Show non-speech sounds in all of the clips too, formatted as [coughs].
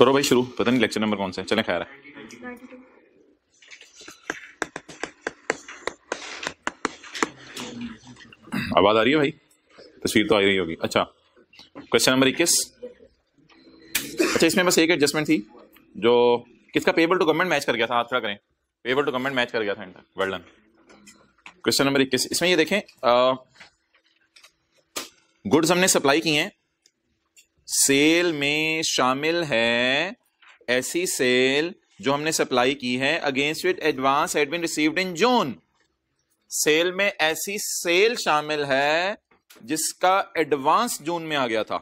करो भाई शुरू पता नहीं लेक्चर नंबर कौन सा है चले खैर है आवाज आ रही है भाई तस्वीर तो आ रही होगी अच्छा क्वेश्चन नंबर इक्कीस अच्छा इसमें बस एक एडजस्टमेंट थी जो किसका पेबल टू गवर्नमेंट मैच कर गया था हाथ खड़ा करें पेबल टू गवर्नमेंट मैच कर गया था inter well done question number इक्कीस इसमें ये देखें गुड्स हमने सप्लाई किए हैं सेल में शामिल है ऐसी सेल जो हमने सप्लाई की है against with advance had been received in June sale में ऐसी सेल शामिल है जिसका एडवांस जून में आ गया था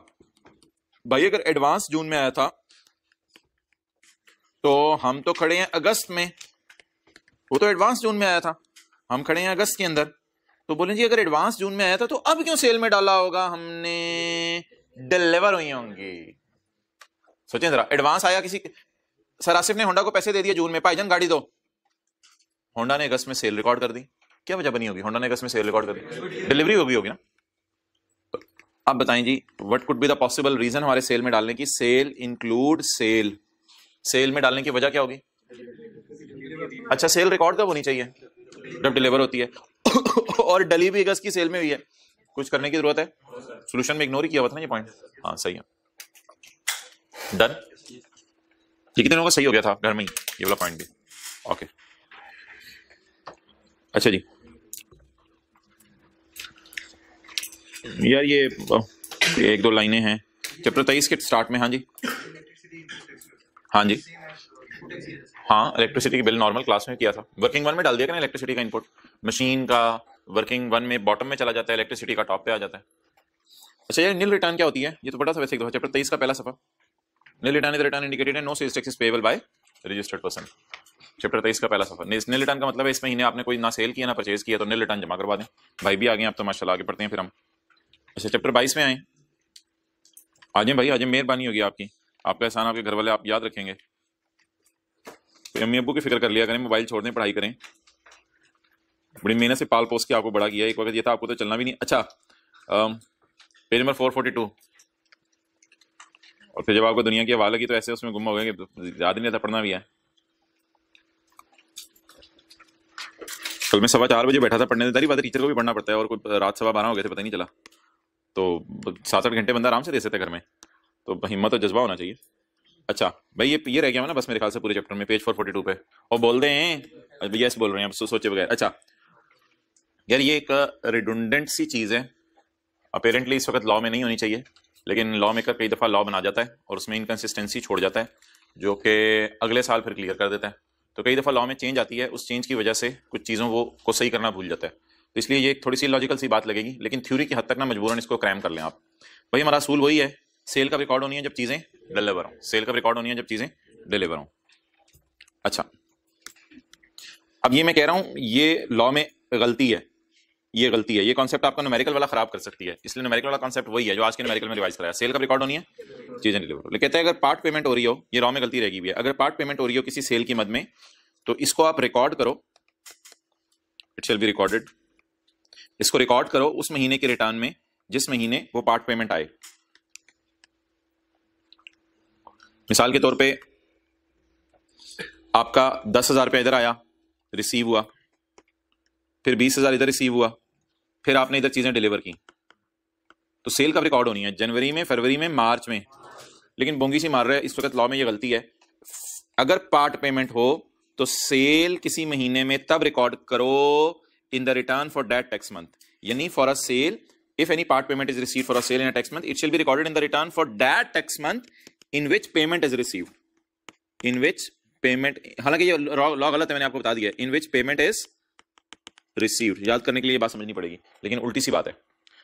भाई अगर एडवांस जून में आया था तो हम तो खड़े हैं अगस्त में वो तो एडवांस जून में आया था हम खड़े हैं अगस्त के अंदर तो बोले जी अगर एडवांस जून में आया था तो अब क्यों सेल में डाला होगा हमने डिलीवर हुई होंगी सोचें जरा एडवांस आया किसी सर आसिफ ने होंडा को पैसे दे दिए जून में भाईजान गाड़ी दो होंडा ने अगस्त में सेल रिकॉर्ड कर दी क्या वजह बनी होगी होंडा ने अगस्त में सेल रिकॉर्ड कर दी डिलीवरी होगी होगी ना तो आप बताएं जी what could be the possible reason हमारे सेल में डालने की सेल इंक्लूड सेल सेल में डालने की वजह क्या होगी अच्छा सेल रिकॉर्ड कब होनी चाहिए जब डिलीवर होती है [coughs] और डली भी अगस्त की सेल में हुई है कुछ करने की जरूरत है सोल्यूशन में इग्नोर ही किया हुआ था ना ये पॉइंट हाँ सही है डन ये कितने लोगों का सही हो गया था घर में ही ये वाला पॉइंट भी ओके अच्छा जी यार ये एक दो लाइनें हैं चैप्टर तेईस के स्टार्ट में हाँ जी हाँ जी हाँ इलेक्ट्रिसिटी के बिल नॉर्मल क्लास में किया था वर्किंग वन में डाल दिया क्या इलेक्ट्रिसिटी का इनपुट मशीन का वर्किंग वन में बॉटम में चला जाता है इलेक्ट्रिसिटी का टॉप पे आ जाता है अच्छा ये नील रिटर्न क्या होती है ये तो बड़ा सा वैसे दो चैप्टर तेईस का पहला सफा nil return is return indicated है no sales tax is payable by registered person chapter तेईस का पहला सफर नील रिटर्न का मतलब है इस महीने आपने कोई ना सेल किया ना परचेज किया तो नील रिटर्न जमा करवा दें भाई भी आ गए आप तो माशाला आगे पढ़ते हैं फिर हम अच्छा चैप्टर बाईस में आए आज भाई आज मेहरबानी होगी आपकी आपका एहसान आपके घर वाले आप याद रखेंगे अम्मी अबू की फिक्र कर लिया करें मोबाइल छोड़ दें पढ़ाई करें बड़ी मेहनत से पाल पोस के आपको बड़ा किया एक वक्त ये था आपको तो चलना भी नहीं अच्छा page number four forty two और फिर जब आपको दुनिया की हवा लगी तो ऐसे उसमें गुम हो गए कि तो याद नहीं था पढ़ना भी है कल मैं सवा चार बजे बैठा था पढ़ने सारी तो बात टीचर को भी पढ़ना पड़ता है और कोई रात सवा बारह हो गए थे पता नहीं चला तो सात आठ घंटे बंदा आराम से दे सकते घर में तो हिम्मत और जज्बा होना चाहिए अच्छा भाई ये ये रह गया ना बस मेरे ख्याल से पूरे चैप्टर में पेज फोर फोर्टी टू पे और बोल दें यस बोल रहे हैं आप सोचे बगैर अच्छा यार ये एक रिडुंडेंट सी चीज़ है अपेरेंटली इस वक्त लॉ में नहीं होनी चाहिए लेकिन लॉ मेकर कई दफ़ा लॉ बना जाता है और उसमें इनकन्सिस्टेंसी छोड़ जाता है जो कि अगले साल फिर क्लियर कर देता है तो कई दफ़ा लॉ में चेंज आती है उस चेंज की वजह से कुछ चीज़ों वो को सही करना भूल जाता है तो इसलिए ये एक थोड़ी सी लॉजिकल सी बात लगेगी लेकिन थ्योरी की हद तक ना मजबूरन इसको क्रैम कर लें आप भाई हमारा असूल वही है सेल का रिकॉर्ड होनी है जब चीज़ें डिलीवर हों सेल का रिकॉर्ड होनी है जब चीज़ें डिलीवर हों अच्छा अब ये मैं कह रहा हूँ ये लॉ में गलती है ये गलती है ये कॉन्सेप्ट आपका न्यूमेरिकल वाला खराब कर सकती है इसलिए न्यूमेरिकल वाला कॉन्सेप्ट वही है जो आज के न्यूमेरिकल में रिवाइज कराया सेल का रिकॉर्ड होनी है चीजें डिलीवर कहते हैं अगर पार्ट पेमेंट हो रही हो ये रॉ में गलती रहेगी भी अगर पार्ट पेमेंट हो रही हो किसी सेल की मद में तो इसको आप रिकॉर्ड करो इट शेल बी रिकॉर्डेड इसको रिकॉर्ड करो उस महीने के रिटर्न में जिस महीने वो पार्ट पेमेंट आए मिसाल के तौर पे आपका दस हजार रुपया इधर आया रिसीव हुआ फिर बीस हज़ार इधर रिसीव हुआ फिर आपने इधर चीज़ें डिलीवर की तो सेल का रिकॉर्ड होनी है जनवरी में फरवरी में मार्च में लेकिन बोंगी सी मार रहे इस वक्त लॉ में ये गलती है अगर पार्ट पेमेंट हो तो सेल किसी महीने में तब रिकॉर्ड करो in the return for that tax month यानी for a sale if any part payment is receive for a sale in a tax month it shall be recorded in the return for that tax month in which payment is received in which payment हालांकि ये law गलत है मैंने आपको बता दिया in which payment is received याद करने के लिए बात समझनी पड़ेगी लेकिन उल्टी सी बात है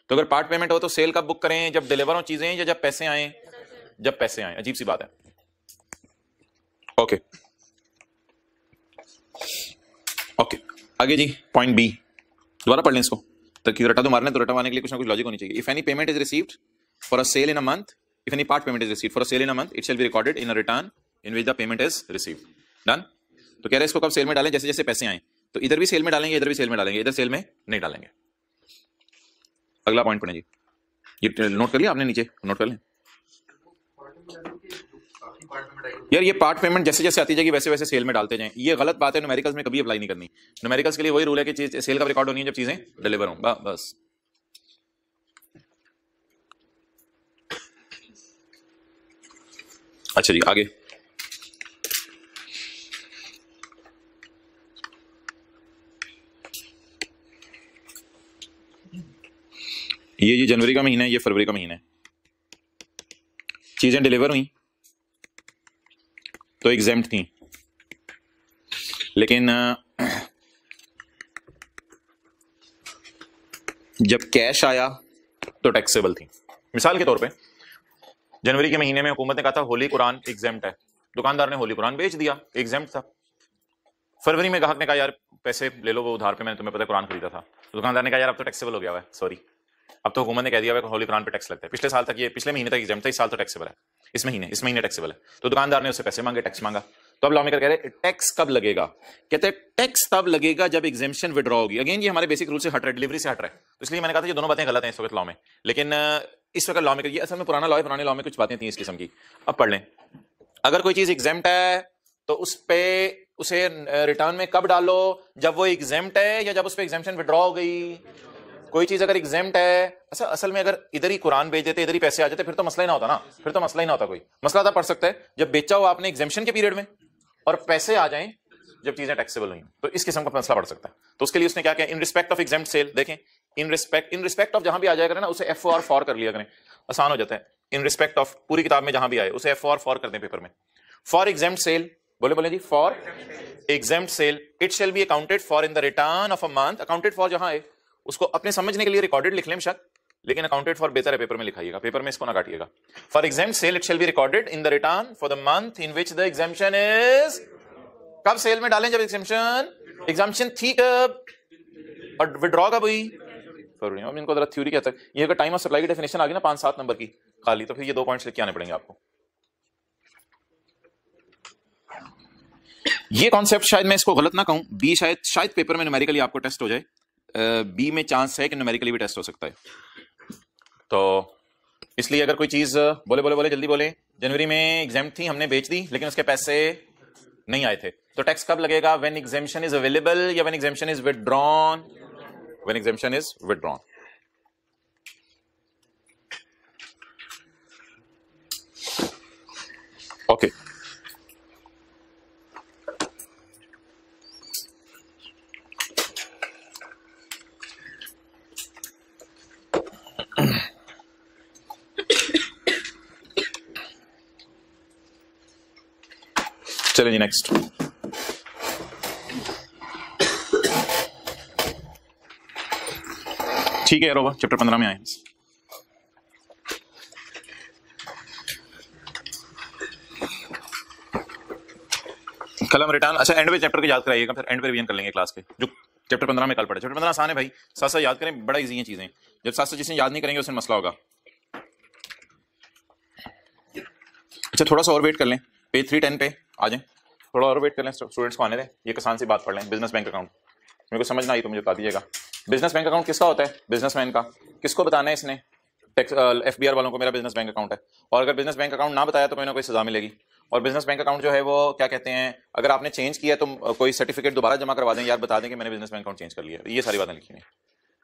तो अगर पार्ट पेमेंट हो तो सेल कब बुक करें जब डिलीवर हो चीजें या जब पैसे आए जब पैसे आए अजीब सी बात है ओके ओके आगे जी पॉइंट बी दोबारा पढ़ लें इसको तो क्यों रटा तो मारने तो रटा मारने के लिए कुछ ना कुछ लॉजिक होनी चाहिए if any payment is received for a sale in a month if any part payment is received for a sale in a month it shall be recorded in a return in which the payment is received done तो कह रहे हैं इसको कब sale में डालें जैसे जैसे पैसे आए तो इधर भी सेल में डालेंगे इधर भी सेल में डालेंगे इधर सेल में नहीं डालेंगे अगला पॉइंट पुणे जी ये नोट कर लिया आपने नीचे नोट कर लें यार ये पार्ट पेमेंट जैसे जैसे आती जाएगी वैसे वैसे सेल में डालते जाएं ये गलत बात है न्यूमेरिकल्स में कभी अप्लाई नहीं करनी न्यूमेरिकल्स के लिए वही रूल है कि चीज सेल का रिकॉर्ड होनी है जब चीजें डिलीवर हों बस अच्छा जी आगे ये ये जनवरी का महीना है ये फरवरी का महीना है चीज़ें डिलीवर हुई तो एग्जाम थी लेकिन जब कैश आया तो टैक्सेबल थी मिसाल के तौर पे जनवरी के महीने में हुकूमत ने कहा था होली कुरान एग्जाम है दुकानदार ने होली कुरान बेच दिया एग्जाम था फरवरी में ग्राहक ने कहा यार पैसे ले लो वो उधार पे मैंने तुम्हें पता कुरान खरीदा था दुकानदार ने कहा यार अब तो टैक्सेबल हो गया है सॉरी अब तो हुकूमत ने कह दिया होली कुरान पे टैक्स लगता है पिछले साल तक ये पिछले महीने तक एग्जाम था इस साल तो टैक्सेबल है इस महीने इस महीने टैक्सेबल है तो दुकानदार ने उससे पैसे मांगे टैक्स मांगा तो अब लॉ मेकर कह रहे टैक्स कब लगेगा कहते हैं टैक्स तब लगेगा जब एग्जेम्पन विड्रॉ होगी अगेन ये हमारे बेसिक रूल से हट रहा है डिलीवरी से हट रहा है तो इसलिए मैंने कहा था ये दोनों बातें गलत हैं इस वक्त लॉ में लेकिन इस वक्त लॉ मेकर ये असल में पुराना लॉ है पुराने लॉ में कुछ बातें थी इस किस्म की अब पढ़ लें अगर कोई चीज एग्जेम्प्ट है तो उस पर उसे रिटर्न में कब डालो जब वो एग्जेम्प्ट है या जब उस पर एग्जेम्पन विड्रॉ हो गई कोई चीज अगर एग्जाम्ट है अच्छा असल में अगर इधर ही कुरान भेज देते इधर ही पैसे आ जाते फिर तो मसला ही ना होता ना फिर तो मसला ही ना होता कोई मसला था पढ़ सकता है जब बेचा हो आपने एग्जामेशन के पीरियड में और पैसे आ जाए जब चीजें टैक्सेबल हुई तो इस किस्म का मसला पड़ सकता है तो उसके लिए उसने क्या किया in respect of exempt sale देखें in respect in respect of जहां भी आ जाएगा ना उसे एफ ओ आर फॉर कर लिया करें आसान हो जाता है इन रिस्पेक्ट ऑफ पूरी किताब में जहां भी आए उसे एफ ओ आर फॉर कर दें पेपर में फॉर एग्जाम सेल बोले बोले जी for exempt sale it shall be accounted for in the return of a month accounted for जहां है उसको अपने समझने के लिए रिकॉर्डेड लिख लें शक लेकिन अकाउंटेड फॉर बेहतर है पेपर में लिखाइएगा पेपर में इसको ना काटिएगा for exempt sale it shall be recorded in the return for the month in which the exemption is कब सेल में डालें जब एग्जामिशन एग्जामिशन थी कब और विड्रॉ कब हुई फरवरी में इनको जरा थ्योरी क्या तक ये अगर टाइम ऑफ सप्लाई की डेफिनेशन आ गई ना पांच सात नंबर की खाली तो फिर ये दो पॉइंट्स लिख के आने पड़ेंगे आपको ये कॉन्सेप्ट शायद मैं इसको गलत ना कहूं बी शायद शायद पेपर में न्यूमेरिकली आपको टेस्ट हो जाए बी में चांस है कि न्यूमेरिकली भी टेस्ट हो सकता है तो इसलिए अगर कोई चीज़ बोले बोले बोले जल्दी बोले जनवरी में एग्जाम थी हमने बेच दी लेकिन उसके पैसे नहीं आए थे तो टैक्स कब लगेगा वेन एग्जामेशन इज अवेलेबल या when exemption is withdrawn when exemption is withdrawn okay okay. चलो जी नेक्स्ट ठीक है यार चैप्टर पंद्रह में आए कलम रिटर्न अच्छा एंड पे चैप्टर को याद कराइएगा फिर एंड पे रिवीजन कर लेंगे क्लास के जो चैप्टर पंद्रह में कल पढ़े चैप्टर पंद्रह आसान है भाई साथ साथ याद करें बड़ा इजी है चीज़ें जब साथ साथ जिसने याद नहीं करेंगे उसमें मसला होगा अच्छा थोड़ा सा और वेट कर लें पेज थ्री टेन पे आ जाए थोड़ा और वेट कर लें स्टूडेंट्स को आने दें ये किसान से बात पढ़ लें बिजनेस बैंक अकाउंट मेरे को समझ ना आई तो मुझे बता दीजिएगा बिजनेस बैंक अकाउंट किसका होता है मैन का किसको बताना है इसने टैक्स एफ बी आर वालों को मेरा बिजनेस बैंक अकाउंट है और अगर बिजनेस बैंक अकाउंट ना बताया तो मैंने कोई सजा मिलेगी और बिजनेस बैंक अकाउंट जो है वो क्या कहते हैं अगर आपने चेंज किया तो कोई सर्टिफिकेट दोबारा जमा करवा दें यार बता दें कि मैंने बिजनेस बैंक अकाउंट चेंज कर लिया ये सारी बातें लिखी हैं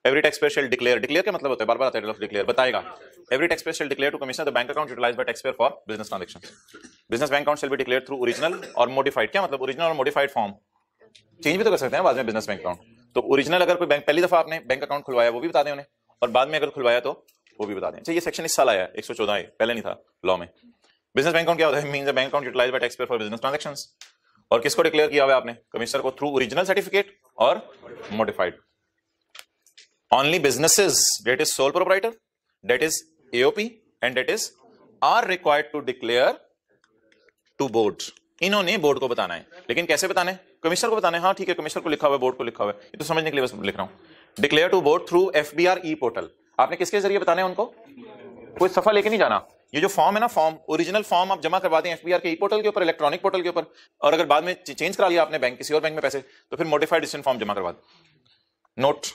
every taxpayer shall declare declare का मतलब होता है बार बार आता है डिक्लेयर बताएगा every taxpayer shall declare to commission the bank account utilize by tax taxpayer for business transaction business bank account shall be declare through original और modified क्या मतलब ओरिजिनल और मॉडिफाइड फॉर्म चेंज भी तो कर सकते हैं बाद में बिजनेस बैंक अकाउंट तो ओरिजिनल अगर कोई बैंक पहली दफा आपने बैंक अकाउंट खुलवाया वो भी बता दें उन्हें और बाद में अगर खुलवाया तो वो भी बता दें अच्छा, ये सेक्शन इस साल आया एक सौ चौदह पहले नहीं था लॉ में बिजनेस बैंक अकाउंट क्या होता है bank account utilize by taxpayer for business transaction और किसको डिक्लेयर किया हुआ आपने कमिश्नर को थ्रू ओरिजिनल सर्टिफिकेट और modified only businesses that is sole proprietor that is AOP and that is are required to declare to board इन्होंने board को बताना है लेकिन कैसे बताना है कमिश्नर को बताना है हाँ ठीक है कमिश्नर को लिखा हुआ है बोर्ड को लिखा हुआ है ये तो समझने के लिए बस लिख रहा हूँ declare to board through F B R E portal आपने किसके जरिए बताना है उनको कोई सफा लेके नहीं जाना ये जो फॉर्म है ना फॉर्म ओरिजिनल फॉर्म आप जमा करवाते हैं एफबीआर के ई e पोर्टल के ऊपर इलेक्ट्रॉनिक पोर्टल के ऊपर और अगर बाद में चेंज करा लिया आपने बैंक किसी और बैंक में पैसे तो फिर मोडिफाइड डिसीजन फॉर्म जमा करवा दें नोट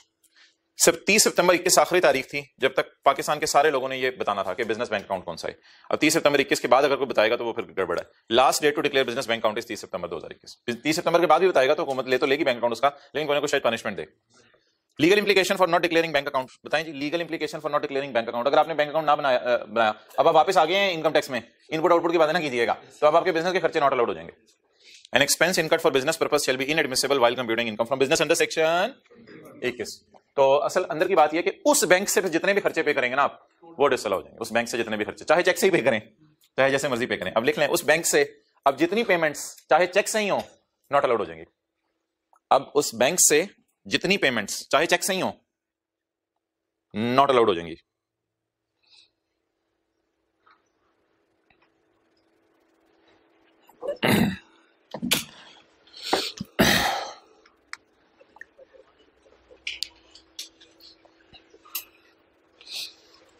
सिर्फ तीस सितंबर इक्कीस आखिरी तारीख थी जब तक पाकिस्तान के सारे लोगों ने ये बताना था कि बिजनेस बैंक अकाउंट कौन सा है अब तीस सितंबर इक्कीस के बाद अगर कोई बताएगा तो वो फिर गड़बड़ा है last date to declare business bank account तीस सितंबर दो हजार इक्कीस तीस सितंबर के बाद भी बताएगा तो हुकूमत ले तो लेगी बैंक अकाउंट उसका लेकिन कोई ना कोई पनिशमेंट दे legal implication for not declaring bank account बताएं जी legal implication for not declaring bank account अगर आपने बैंक अकाउंट ना बनाया बनाया अब आप वापस आ गए हैं इनकम टैक्स में इनपुट आउटपुट की बात ना कीजिएगा तो अब आपके बिजनेस के खर्चे नॉट अलाउड हो जाएंगे an expense incurred for business purpose shall be inadmissible while computing income from business under section 21 तो असल अंदर की बात यह कि उस बैंक से जितने भी खर्चे पे करेंगे ना आप वो डिसल हो जाएंगे उस बैंक से जितने भी खर्चे चाहे चेक से ही पे करें चाहे जैसे मर्जी पे करें अब लिख लें उस बैंक से अब जितनी पेमेंट्स चाहे चेक से ही हो नॉट अलाउड हो जाएंगे अब उस बैंक से जितनी पेमेंट्स चाहे चेक से ही हो नॉट अलाउड हो जाएंगी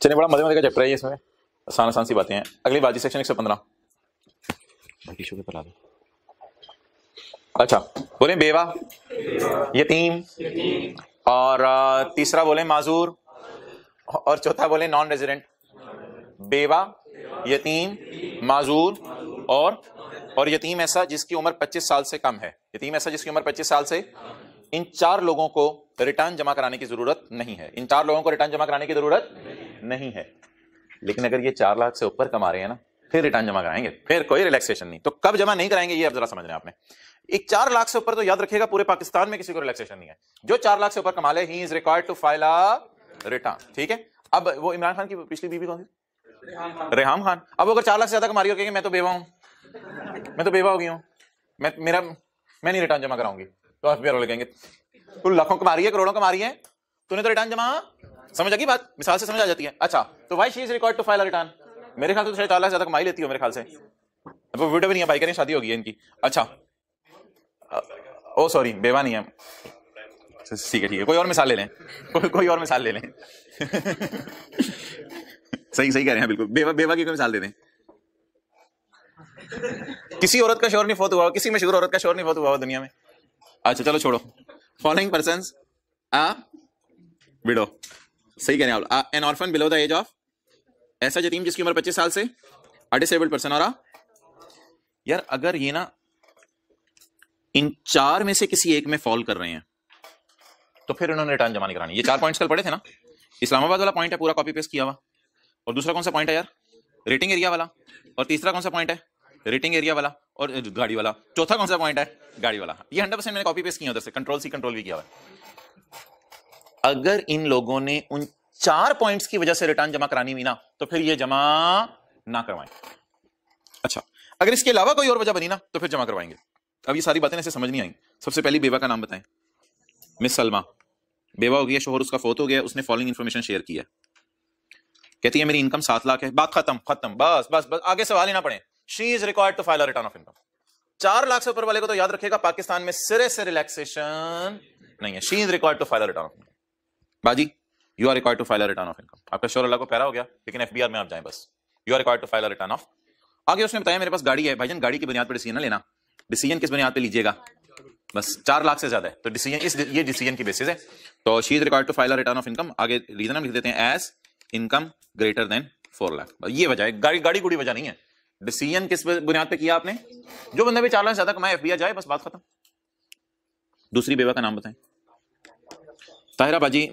चलिए बड़ा मजे मजे का चैप्टर है इसमें आसान आसान सी बातें हैं अगली बाजी सेक्शन एक सौ पंद्रह बाकी शुक्र करा दो अच्छा बोले बेवा यतीम और तीसरा बोले माजूर और चौथा बोले नॉन रेजिडेंट बेवा यतीम माजूर और और यतीम ऐसा जिसकी उम्र 25 साल से कम है यतीम ऐसा जिसकी उम्र 25 साल से इन चार लोगों को रिटर्न जमा कराने की जरूरत नहीं है इन चार लोगों को रिटर्न जमा कराने की जरूरत नहीं है लेकिन अगर ये चार लाख से ऊपर कमा रहे हैं ना फिर रिटर्न जमा कराएंगे फिर कोई रिलैक्सेशन नहीं तो कब जमा नहीं कराएंगे ये अब जरा समझ रहे आपने एक चार लाख से ऊपर तो याद रखेगा पूरे पाकिस्तान में किसी को रिलैक्सेशन नहीं है जो चार लाख से ऊपर कमा ले he is required to file a return ठीक है अब वो इमरान खान की पिछली बीवी कौन थी रेहम खान अब अगर चार लाख से ज्यादा कमा रही हो मैं तो बेवा हूं मैं तो बेवा हो गई हूँ मैं मेरा मैं नहीं रिटर्न जमा कराऊंगी तो एफ बी वाले कहेंगे तू लाखों कमा रही है करोड़ों कमा रही है तूने तो रिटर्न जमा हाँ? समझ आ गई बात मिसाल से समझ आ जाती है अच्छा तो why she is required to file return मेरे ख्याल से तो चार लाख ज्यादा कमाई लेती हो मेरे ख्याल से वो वीडियो भी नहीं है भाई करें शादी होगी इनकी अच्छा ओ सॉरी बेवा नहीं है ठीक है ठीक है कोई और मिसाल ले लें को, कोई और मिसाल ले लें [laughs] सही सही कह रहे हैं बिल्कुल बेवा बेवा की कोई मिसाल दे दें किसी औरत का शोर नहीं फोत हुआ किसी मशहूर औरत का शोर नहीं फोत हुआ दुनिया में अच्छा चलो छोड़ो फॉलोइंग पर्सन आ विडो सही कह रहे हैं an orphan below the age of ऐसा जतीम जिसकी उम्र पच्चीस साल से अ पर्सन और यार अगर ये ना इन चार में से किसी एक में फॉल कर रहे हैं तो फिर उन्होंने रिटर्न जमा नहीं करानी ये चार पॉइंट्स कल पढ़े थे ना इस्लामाबाद वाला पॉइंट है पूरा कॉपी पेस्ट किया हुआ और दूसरा कौन सा पॉइंट है यार रेटिंग एरिया वाला और तीसरा कौन सा पॉइंट है रेटिंग एरिया वाला और गाड़ी वाला चौथा कौन सा पॉइंट है गाड़ी वाला ये हंड्रेड परसेंट मैंने कॉपी पेस्ट किया उधर से कंट्रोल सी कंट्रोल भी किया हुआ अगर इन लोगों ने उन चार पॉइंट्स की वजह से रिटर्न जमा करानी हुई ना तो फिर ये जमा ना करवाएं अच्छा अगर इसके अलावा कोई और वजह बनी ना तो फिर जमा करवाएंगे अब ये सारी बातें ऐसे समझ नहीं आई सबसे पहली बेवा का नाम बताएं मिस सलमा बेवा हो गया शोहर उसका फोत हो गया उसने फॉलोइंग इन्फॉर्मेशन शेयर किया कहती है मेरी इनकम सात लाख है बात खत्म खत्म बस बस बस आगे सवाल ही ना पड़े she is required to file return of income चार लाख से ऊपर वाले को तो याद रखेगा पाकिस्तान में सिरे से रिलैक्सेशन नहीं है she is required to file return of income बाजी you are required to file return of income आपका शोर अल्लाह को पैरा हो गया लेकिन एफ में आप जाए बस you are required to file return of आगे उसने बताया मेरे पास गाड़ी है भाईजान गाड़ी की बुनियाद पर डिसीजन लेना डिसीजन किस बुनियाद पर लीजिएगा बस चार लाख से ज्यादा है तो डिसीजन इस ये डिसीजन की बेसिस है तो she is required to file return of income आगे रीजन हम लिख देते हैं as income greater than four lakh ये वजह है गाड़ी गाड़ी गुड़ी वजह नहीं है डिसीजन किस बुनियाद पे किया आपने जो बंदा भी चार लाख ज्यादा कमाए एफबीआई जाए बस बात खत्म दूसरी बेवा का नाम बताएं ताहिरा बाजी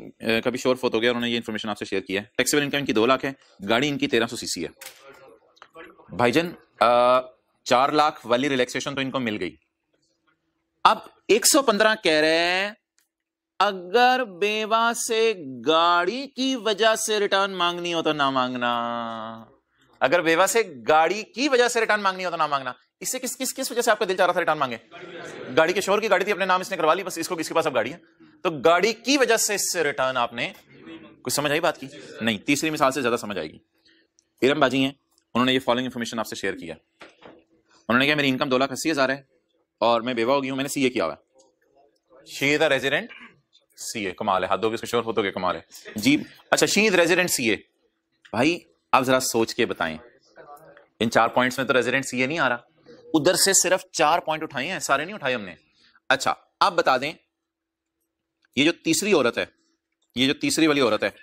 कभी शोर फोत हो गया उन्होंने ये इन्फॉर्मेशन आपसे शेयर किया है टैक्सीबल इनकम इनकी दो लाख है गाड़ी इनकी तेरह सौ सीसी है भाईजन चार लाख वाली रिलैक्सेशन तो इनको मिल गई अब एक सौ पंद्रह कह रहे हैं अगर बेवा से गाड़ी की वजह से रिटर्न मांगनी हो तो ना मांगना अगर बेवा से गाड़ी की वजह से रिटर्न मांगनी हो तो ना मांगना इससे किस किस किस वजह से आपका दिल चाह रहा था रिटर्न मांगे गाड़ी के शोर की गाड़ी थी अपने नाम इसने करवा ली बस इसको किसके पास अब गाड़ी है तो गाड़ी की वजह से इससे रिटर्न आपने कुछ समझ आई बात की नहीं तीसरी मिसाल से ज्यादा समझ आएगी इरम बाजी हैं उन्होंने ये फॉलोइंग इन्फॉर्मेशन आपसे शेयर किया उन्होंने कहा मेरी इनकम दो लाख अस्सी हज़ार है और मैं बेवा हो गई हूँ मैंने सी ए किया हुआ she the resident C A कमाल है हाथों के शोर हो तो कमाल है जी अच्छा she is resident C A भाई अब जरा सोच के बताएं इन चार पॉइंट्स में तो रेजिडेंट ये नहीं आ रहा उधर से सिर्फ चार पॉइंट उठाए हैं सारे नहीं उठाए हमने अच्छा आप बता दें ये जो तीसरी औरत है ये जो तीसरी वाली औरत है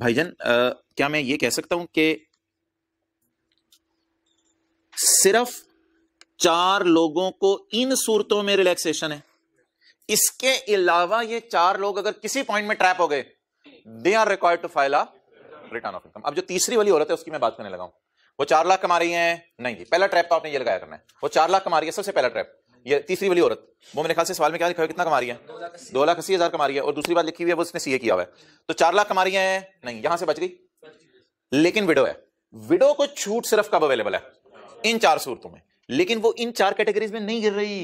भाईजन क्या मैं ये कह सकता हूं कि सिर्फ चार लोगों को इन सूरतों में रिलैक्सेशन है इसके अलावा ये चार लोग अगर किसी पॉइंट में ट्रैप हो गए they are required to file a return of income अब जो तीसरी वाली औरत है उसकी मैं बात करने लगा वो चार लाख कमा रही है नहीं जी पहला ट्रैप तो आपने ये लगाया करना है वो चार लाख कमा रही है सबसे पहला ट्रैप ये तीसरी वाली औरत वो मेरे ख्याल से सवाल में क्या लिखा है कितना कमा रही है दो लाख अस्सी हजार कमा रही है और दूसरी बात लिखी हुई है वो उसने सीए किया हुआ है तो चार लाख कमा रही है नहीं यहां से बच गई लेकिन विडो है विडो को छूट सिर्फ कब अवेलेबल है इन चार सूरतों में लेकिन वो इन चार कैटेगरीज में नहीं गिर रही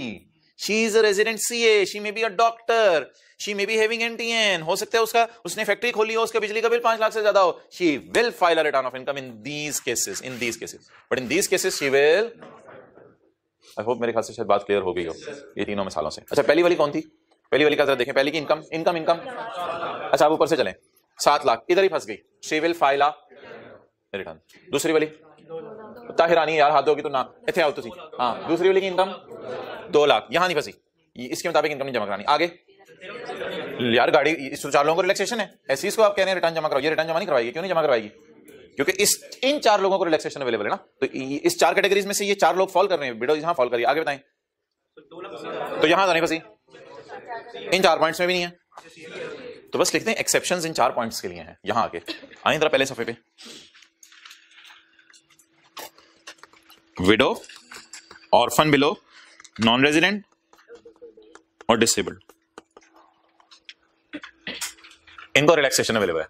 she is a resident C A she may be a doctor she may be having NTN हो सकता है उसका उसने फैक्ट्री खोली हो उसका बिजली का बिल पांच लाख से ज्यादा हो she will file a return of income in these cases in these cases but in these cases she will I hope मेरे ख्याल से शायद बात क्लियर हो गई हो ये तीनों मिसालों से अच्छा पहली वाली कौन थी पहली वाली का जरा देखें पहली की इनकम इनकम इनकम अच्छा आप ऊपर से चलें सात लाख इधर ही फंस गई she will file a return दूसरी वाली ताहिर नहीं यार हाथ दोगे तो ना इतने आओ तुम हाँ दूसरी वाली की इनकम दो लाख यहाँ नहीं फंसी इसके मुताबिक इनकम नहीं जमा करानी आगे यार गाड़ी इस तो चार लोगों को रिलेक्सेशन है ऐसी इसको आप कह रहे हैं रिटर्न जमा कराओ ये रिटर्न जमा नहीं करवाएगी क्यों नहीं जमा करवाएगी क्योंकि इस इन चार लोगों को रिलेक्सेशन अवेलेबल है ना तो इस चार कैटेगरीज में से ये चार लोग फॉल कर रहे हैं बेटो यहाँ फॉल करिए आगे बताएं तो यहाँ तो नहीं फंसी इन चार पॉइंट्स में भी नहीं है तो बस लिखते हैं एक्सेप्शन इन चार पॉइंट्स के लिए हैं यहाँ आके आए जरा पहले सफे पे widow orphan below non resident और डिसेबल्ड इनको रिलैक्सेशन अवेलेबल है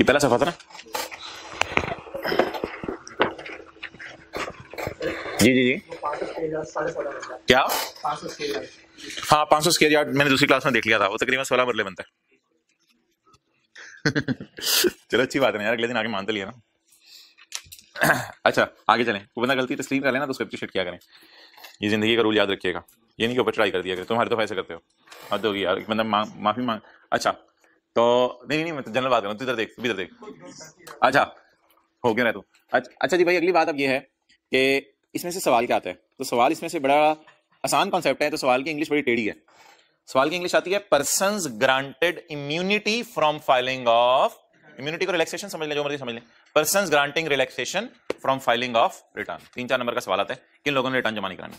ये पहला सफा था ना जी जी जी क्या हाँ पांच सौ स्केर यार्ड मैंने दूसरी क्लास में देख लिया था वो तकरीबन सोलह मरले बनता है [laughs] चलो अच्छी बात है यार अगले दिन आगे मान तो लिया ना अच्छा आगे चलें वो बंदा गलती तस्लीम कर लेना तो उसको अप्रिशिएट किया करें ये ज़िंदगी का रूल याद रखिएगा ये नहीं कि ऊपर ट्राई कर दिया करें तुम हर दफ़ा ऐसे करते हो हद होगी यार मतलब माफ़ी मांग अच्छा तो नहीं नहीं मैं तो जनरल बात कर रहा हूँ इधर देख इधर देख अच्छा हो गया ना तू तो। अच्छा अच्छा जी भाई अगली बात अब ये है कि इसमें से सवाल क्या आता है तो सवाल इसमें से बड़ा आसान कॉन्सेप्ट है तो सवाल की इंग्लिश बड़ी टेढ़ी है सवाल की इंग्लिश आती है person granted immunity from filing of immunity को रिलैक्सेशन समझ लें जो मर्जी समझ लें person granting relaxation from filing of return तीन चार नंबर का सवाल आता है किन लोगों ने रिटर्न जमा नहीं करानी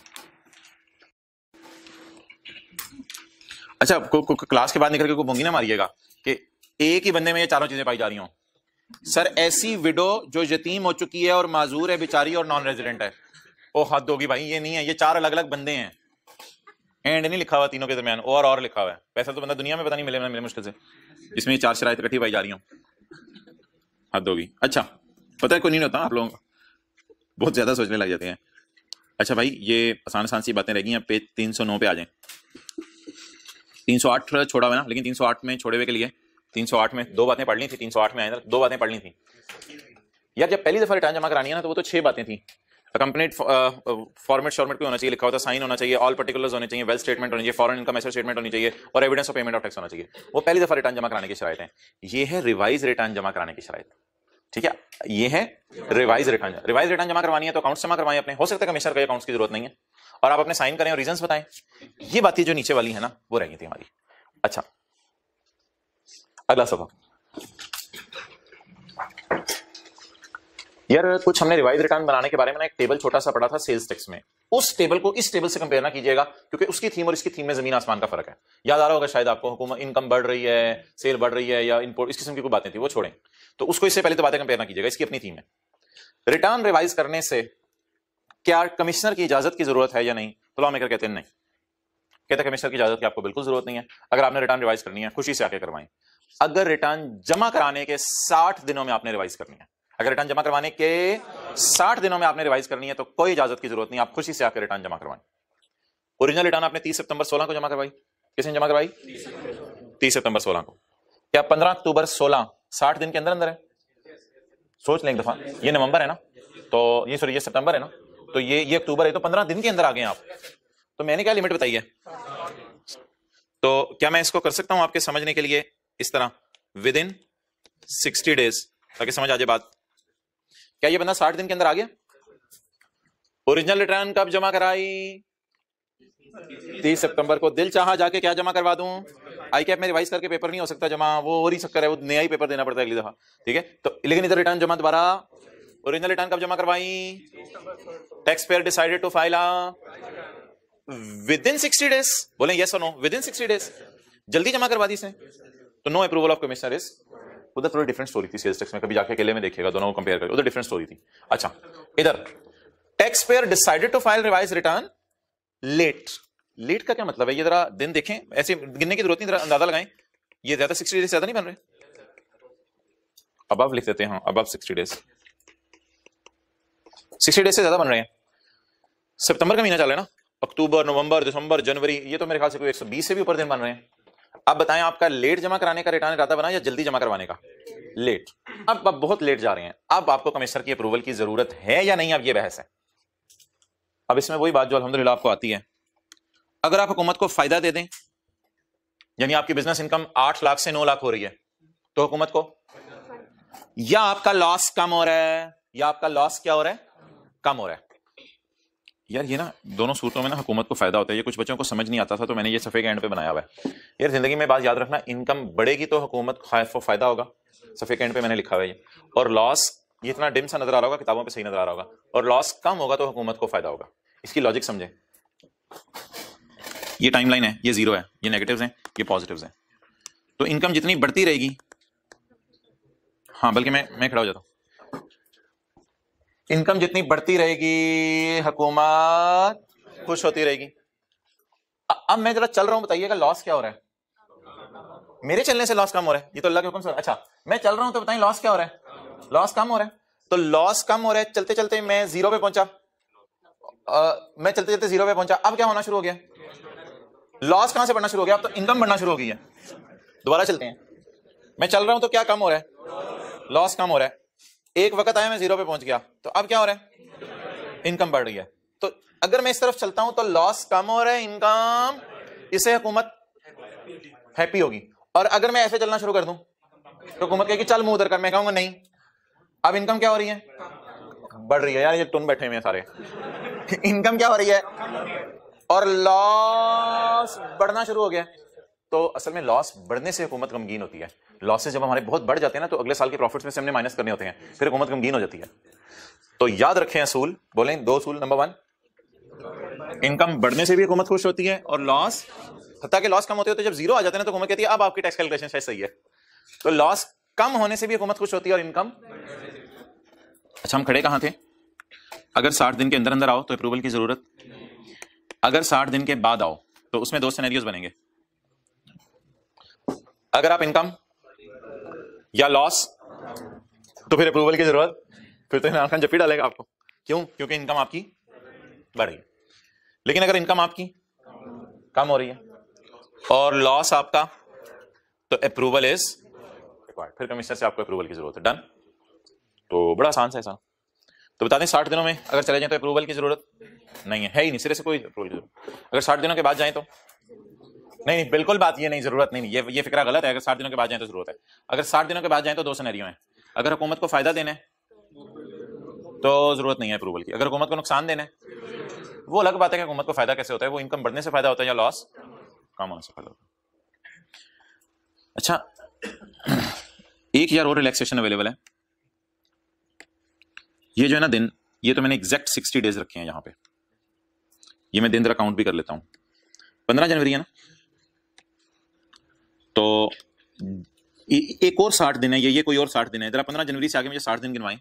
अच्छा को, को, को, क्लास के बाद निकल के कोई भूंगी ना मारिएगा कि एक ही बंदे में ये चारों चीजें पाई जा रही हों सर ऐसी विडो जो यतीम हो चुकी है और माजूर है बेचारी और नॉन रेजिडेंट है वो हद होगी भाई ये नहीं है ये चार अलग अलग बंदे हैं एंड नहीं लिखा हुआ तीनों के दरमियान और और लिखा हुआ है पैसा तो बंदा दुनिया में पता नहीं मिले मिले मुश्किल से इसमें ये चार शराय इकट्ठी पाई जा रही हूँ हद होगी अच्छा पता है कोई नहीं होता आप लोगों को बहुत ज़्यादा सोचने लग जाते हैं अच्छा भाई ये आसान आसान सी बातें रहेगी आप तीन सौ नौ पे आ जाए तीन सौ आठ छोड़ा हुआ ना लेकिन तीन सौ आठ में छोड़े हुए के लिए तीन सौ आठ में दो बातें पढ़नी थी तीन सौ आठ में आए दो बातें पढ़नी थी यार जब पहली दफ़ा रिटर्न जमा करानी है ना तो वो तो छः बातें थी कंपनीट फॉर्मेट शॉर्मेट कोई होना चाहिए लिखा होता साइन होना चाहिए ऑल पर्टिकुलर्स होने चाहिए वेल स्टेटमेंट होनी चाहिए फॉरन इनकम ऐसा स्टेटमेंट होनी चाहिए और evidence of payment of tax होना चाहिए वो पहली दफा रिटर्न जमा कराने की शायद है ये है रिवाइज रिटर्न जमा कराने की शायद ठीक है ये है रिवाइज रिटर्न रिवाइज रिटर्न जमा करवानी है तो अकाउंट्स जमा करवाएं अपने हो सकता है कमिश्नर का अकाउंट्स की जरूरत नहीं है और आप अपने साइन करें और रीजन बताएं ये बातें जो नीचे वाली है ना वो रहेंगी थी हमारी अच्छा अगला सबक यार कुछ हमने रिवाइज रिटर्न बनाने के बारे में ना एक टेबल छोटा सा पड़ा था सेल्स टैक्स में उस टेबल को इस टेबल से कंपेयर ना कीजिएगा क्योंकि उसकी थीम और इसकी थीम में जमीन आसमान का फर्क है याद आ रहा होगा शायद आपको हुकूमत इनकम बढ़ रही है सेल बढ़ रही है या इनपोर्ट इस किस्म की कोई बातें थी वो छोड़ें तो उसको इससे पहले तो बातें कंपेयर ना कीजिएगा इसकी अपनी थीम है रिटर्न रिवाइज करने से क्या कमिश्नर की इजाजत की जरूरत है या नहीं तो लॉ मेकर कहते हैं नहीं कहते कमिश्नर की इजाजत की आपको बिल्कुल जरूरत नहीं है अगर आपने रिटर्न रिवाइज करनी है खुशी से आके करवाएं अगर रिटर्न जमा कराने के साठ दिनों में आपने रिवाइज करनी है अगर रिटर्न जमा करवाने के साठ दिनों में आपने रिवाइज करनी है तो कोई इजाजत की जरूरत नहीं आप खुशी से आकर रिटर्न जमा करवाएं ओरिजिनल रिटर्न आपने तीस सितंबर सोलह को जमा करवाई किसने जमा करवाई तीस सितंबर सोलह को क्या पंद्रह अक्टूबर सोलह साठ दिन के अंदर अंदर है सोच लें एक दफा ये नवंबर है ना तो ये सॉरी ये सितंबर है ना तो ये ये अक्टूबर है तो पंद्रह दिन के अंदर आ गए आप तो मैंने क्या लिमिट बताई है तो क्या मैं इसको कर सकता हूं आपके समझने के लिए इस तरह विद इन सिक्सटी डेज ताकि समझ आ जाए बात क्या ये बंदा साठ दिन के अंदर आ गया ओरिजिनल रिटर्न कब जमा कराई तीस सितंबर को दिल चाहा जाके क्या जमा करवा दूं आई कैप में वाइस करके पेपर नहीं हो सकता जमा वो और ही चक्कर है वो नया ही पेपर देना पड़ता है अगली दफा ठीक है तो लेकिन इधर रिटर्न जमा दोबारा ओरिजिनल रिटर्न कब जमा करवाई tax payer decided to file within sixty days बोले यस और no within sixty days जल्दी जमा करवा दी से तो no approval of commissioner is उधर थोड़ी डिफरेंट स्टोरी थी सेल्स टैक्स में कभी जाके अकेले में देखिएगा दोनों को कंपेयर करके उधर डिफरेंट स्टोरी थी अच्छा इधर tax payer decided to file revise return late late का क्या मतलब है ये जरा दिन देखें ऐसे गिनने की जरूरत नहीं जरा अंदाजा लगाएं ये ज्यादा सिक्सटी डेज ज्यादा नहीं बन रहे अब लिख देते हैं अब आप सिक्सटी डेज सिक्सटी डेज से ज्यादा बन रहे हैं सितंबर का महीना चल रहा है ना अक्टूबर नवंबर दिसंबर जनवरी ये तो मेरे ख्याल से कोई 120 से भी ऊपर दिन बन रहे हैं अब बताएं आपका लेट जमा कराने का रिटर्न रहता बना या जल्दी जमा करवाने का लेट अब आप बहुत लेट जा रहे हैं अब आपको कमिश्नर की अप्रूवल की जरूरत है या नहीं अब ये बहस है अब इसमें वही बात जो अलहमद आपको आती है अगर आप हुकूमत को फायदा दे दें यानी आपकी बिजनेस इनकम आठ लाख से नौ लाख हो रही है तो हुकूमत को या आपका लॉस कम हो रहा है या आपका लॉस क्या हो रहा है कम हो रहा है यार ये ना दोनों सूत्रों में ना हुकूमत को फ़ायदा होता है ये कुछ बच्चों को समझ नहीं आता था तो मैंने ये सफ़े के एंड पे बनाया हुआ है यार ज़िंदगी में बात याद रखना इनकम बढ़ेगी तो हुकूमत को फ़ायदा होगा सफ़े के एंड पे मैंने लिखा हुआ है ये और लॉस ये इतना डिम सा नज़र आ रहा होगा किताबों पर सही नज़र आ रहा होगा और लॉस कम होगा तो हुकूमत को फ़ायदा होगा इसकी लॉजिक समझे ये टाइम लाइन है ये ज़ीरो है ये नेगेटिव है ये पॉजिटिव है तो इनकम जितनी बढ़ती रहेगी हाँ बल्कि मैं मैं खड़ा हो जाता हूँ इनकम जितनी बढ़ती रहेगी हुकूमत खुश होती रहेगी अब मैं जरा चल रहा हूं बताइएगा लॉस क्या हो रहा है मेरे चलने से लॉस कम हो रहा है ये तो अल्लाह के हुक्म से अच्छा मैं चल रहा हूं तो बताइए लॉस क्या हो रहा है लॉस कम हो रहा है तो लॉस कम हो रहा है चलते चलते मैं जीरो पे पहुंचा आ, मैं चलते चलते जीरो पे पहुंचा अब क्या होना शुरू हो गया लॉस कहां से बढ़ना शुरू हो गया अब तो इनकम बढ़ना शुरू हो गई है दोबारा चलते हैं मैं चल रहा हूं तो क्या कम हो रहा है लॉस कम हो रहा है एक वक्त आया मैं जीरो पे पहुंच गया तो अब क्या हो रहा है इनकम बढ़ रही है तो अगर मैं इस तरफ चलता हूं तो लॉस कम हो रहा है इनकम इससे हुकूमत हैप्पी होगी और अगर मैं ऐसे चलना शुरू कर दूं तो हुकूमत कहेगी चल मुंह उधर कर मैं कहूंगा नहीं अब इनकम क्या हो रही है बढ़ रही है यार ये तुम बैठे हुए सारे इनकम [laughs] क्या हो रही है और लॉस बढ़ना शुरू हो गया तो असल में लॉस बढ़ने से हुकूमत गमगीन होती है लॉसेज जब हमारे बहुत बढ़ जाते हैं ना तो अगले साल के प्रॉफिट्स में से हमने माइनस करने होते हैं फिर हुकूमत गमगीन हो जाती है तो याद रखें असूल बोले दो असूल नंबर वन इनकम बढ़ने से भी हुकूमत खुश होती है और लॉस हत्या के लॉस कम होते हैं तो जब जीरो आ जाते हैं ना तो हुकूमत कहती है अब आपकी टैक्स कैलकुलेशन शायद सही है तो लॉस कम होने से भी हुकूमत खुश होती है और इनकम अच्छा हम खड़े कहाँ थे अगर साठ दिन के अंदर अंदर आओ तो अप्रूवल की जरूरत अगर साठ दिन के बाद आओ तो उसमें दो सिनेरियोज बनेंगे अगर आप इनकम या लॉस तो फिर अप्रूवल की जरूरत फिर तो इमरान खान जब डालेगा आपको क्यों क्योंकि इनकम आपकी बढ़ेगी लेकिन अगर इनकम आपकी कम हो रही है और लॉस आपका तो अप्रूवल इज रिक्वायर्ड फिर कमिश्नर से आपको अप्रूवल की जरूरत है डन तो बड़ा आसान सा ऐसा तो बता दें साठ दिनों में अगर चले जाए तो अप्रूवल की जरूरत नहीं है, है ही नहीं सिरे से कोई अप्रूवल की जरूरत अगर साठ दिनों के बाद जाए तो नहीं नहीं बिल्कुल बात ये नहीं जरूरत नहीं ये ये फिक्रा गलत है अगर साठ दिनों के बाद जाए तो जरूरत है अगर साठ दिनों के बाद जाए तो दो सिनेरियो है अगर हुकूमत को फायदा देना है तो जरूरत नहीं है अप्रूवल की अगर हुकूमत को नुकसान देना है वो अलग बात है कि हुकूमत को फायदा कैसे होता है वो इनकम बढ़ने से फायदा होता है या लॉस कम होने से फायदा होता है अच्छा एक यार और रिलैक्सेशन अवेलेबल है ये जो है ना दिन ये तो मैंने एग्जैक्ट सिक्सटी डेज रखे हैं यहाँ पे ये मैं दिन दर अकाउंट भी कर लेता हूँ पंद्रह जनवरी है ना तो एक और साठ दिन है ये ये कोई और साठ दिन है जरा पंद्रह जनवरी से आगे मुझे साठ दिन गिनवाएं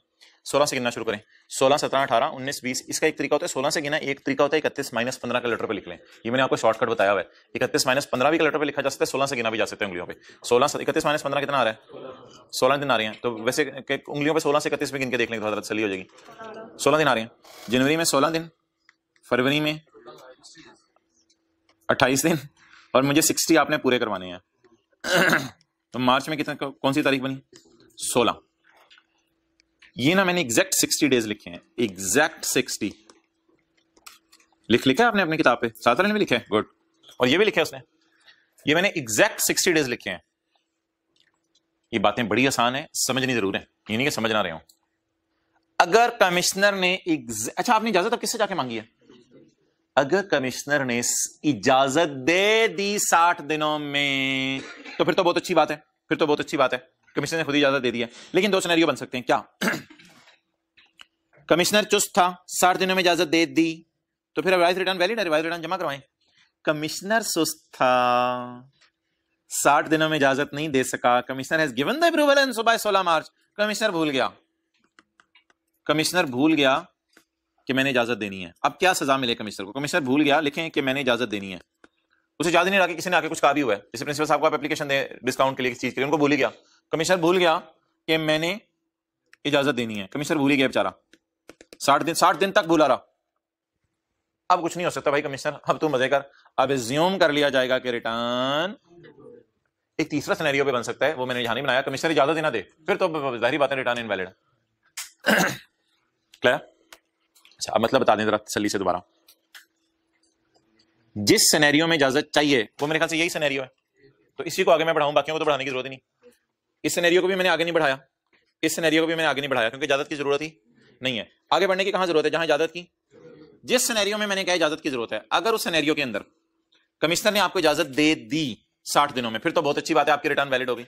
सोलह से गिनना शुरू करें सोलह सत्रह अठारह उन्नीस बीस इसका एक तरीका होता है सोलह से गिना एक तरीका होता है इकतीस माइनस पंद्रह का लेटर पर लिख लें ये मैंने आपको शॉर्टकट बताया हुआ है इकतीस माइनस पंद्रह भी का लेटर पर लिखा जा सकता है सोलह से गिना भी जा सकते हैं उंगलियों पर सोलह इकतीस माइनस पंद्रह कितना आ रहा है सोलह दिन आ रहे हैं तो वैसे उंगलियों पर सोलह से इकतीस में गिन के देख लेंगे थोड़ा तसली हो जाएगी सोलह दिन आ रहे हैं जनवरी में सोलह दिन फरवरी में अट्ठाईस दिन और मुझे सिक्सटी आपने पूरे करवाने हैं तो मार्च में कितना कौन सी तारीख बनी सोलह ये ना मैंने एग्जैक्ट सिक्सटी डेज लिखे हैं एग्जैक्ट सिक्सटी लिख लिखा है आपने अपनी किताब पे साधारण में लिखे हैं गुड और ये भी लिखे उसने ये मैंने एग्जैक्ट सिक्सटी डेज लिखे हैं ये बातें बड़ी आसान है समझनी जरूर है ये नहीं कि समझ ना रहे हो अगर कमिश्नर ने एग्ज... अच्छा आपने इजाजत अब किससे जाके मांगी है अगर कमिश्नर ने इजाजत दे दी साठ दिनों में तो फिर तो बहुत अच्छी बात है फिर तो बहुत अच्छी बात है कमिश्नर ने खुद इजाजत दे दी है लेकिन दो सिनेरियो बन सकते हैं क्या [clears throat] कमिश्नर चुस्त था साठ दिनों में इजाजत दे दी तो फिर रिवाइज रिटर्न वैलिड है रिवाइज रिटर्न जमा करवाएं कमिश्नर सुस्त था साठ दिनों में इजाजत नहीं दे सका commissioner has given the approval and सुबह सोलह मार्च कमिश्नर भूल गया कमिश्नर भूल गया कि मैंने इजाज़त देनी है अब क्या सज़ा मिले कमिश्नर को कमिश्नर भूल गया लिखें कि मैंने इजाज़त देनी है उसे याद नहीं रहा कि किसी ने आके कुछ कहा भी हुआ है जैसे प्रिंसिपल साहब को आप एप्लीकेशन दे डिस्काउंट के लिए किसी चीज़ के लिए उनको भूल गया कमिश्नर भूल गया कि मैंने इजाज़त देनी है कमिश्नर भूल ही गया बेचारा साठ दिन साठ दिन तक भूला रहा अब कुछ नहीं हो सकता भाई कमिश्नर अब तू मजे कर अब एज्यूम कर लिया जाएगा कि रिटर्न एक तीसरा सिनेरियो पे बन सकता है वो मैंने यहां नहीं बनाया कमिश्नर इजाजत देना दे फिर तो जाहिर बात है रिटर्न इनवैलिड क्लियर अच्छा अब मतलब बता दें जरा तसली से दोबारा जिस सिनेरियो में इजाजत चाहिए वो मेरे ख्याल से यही सिनेरियो है तो इसी को आगे मैं बढ़ाऊं बाकियों को तो बढ़ाने की जरूरत ही नहीं इस सिनेरियो को भी मैंने आगे नहीं बढ़ाया इस सिनेरियो को भी मैंने आगे नहीं बढ़ाया क्योंकि इजाजत की जरूरत ही नहीं है आगे बढ़ने की कहां जरूरत है जहां इजाजत की जिस सिनेरियो में मैंने कहा इजाजत की जरूरत है अगर उस सिनेरियो के अंदर कमिश्नर ने आपको इजाजत दे दी साठ दिनों में फिर तो बहुत अच्छी बात है आपकी रिटर्न वैलिड होगी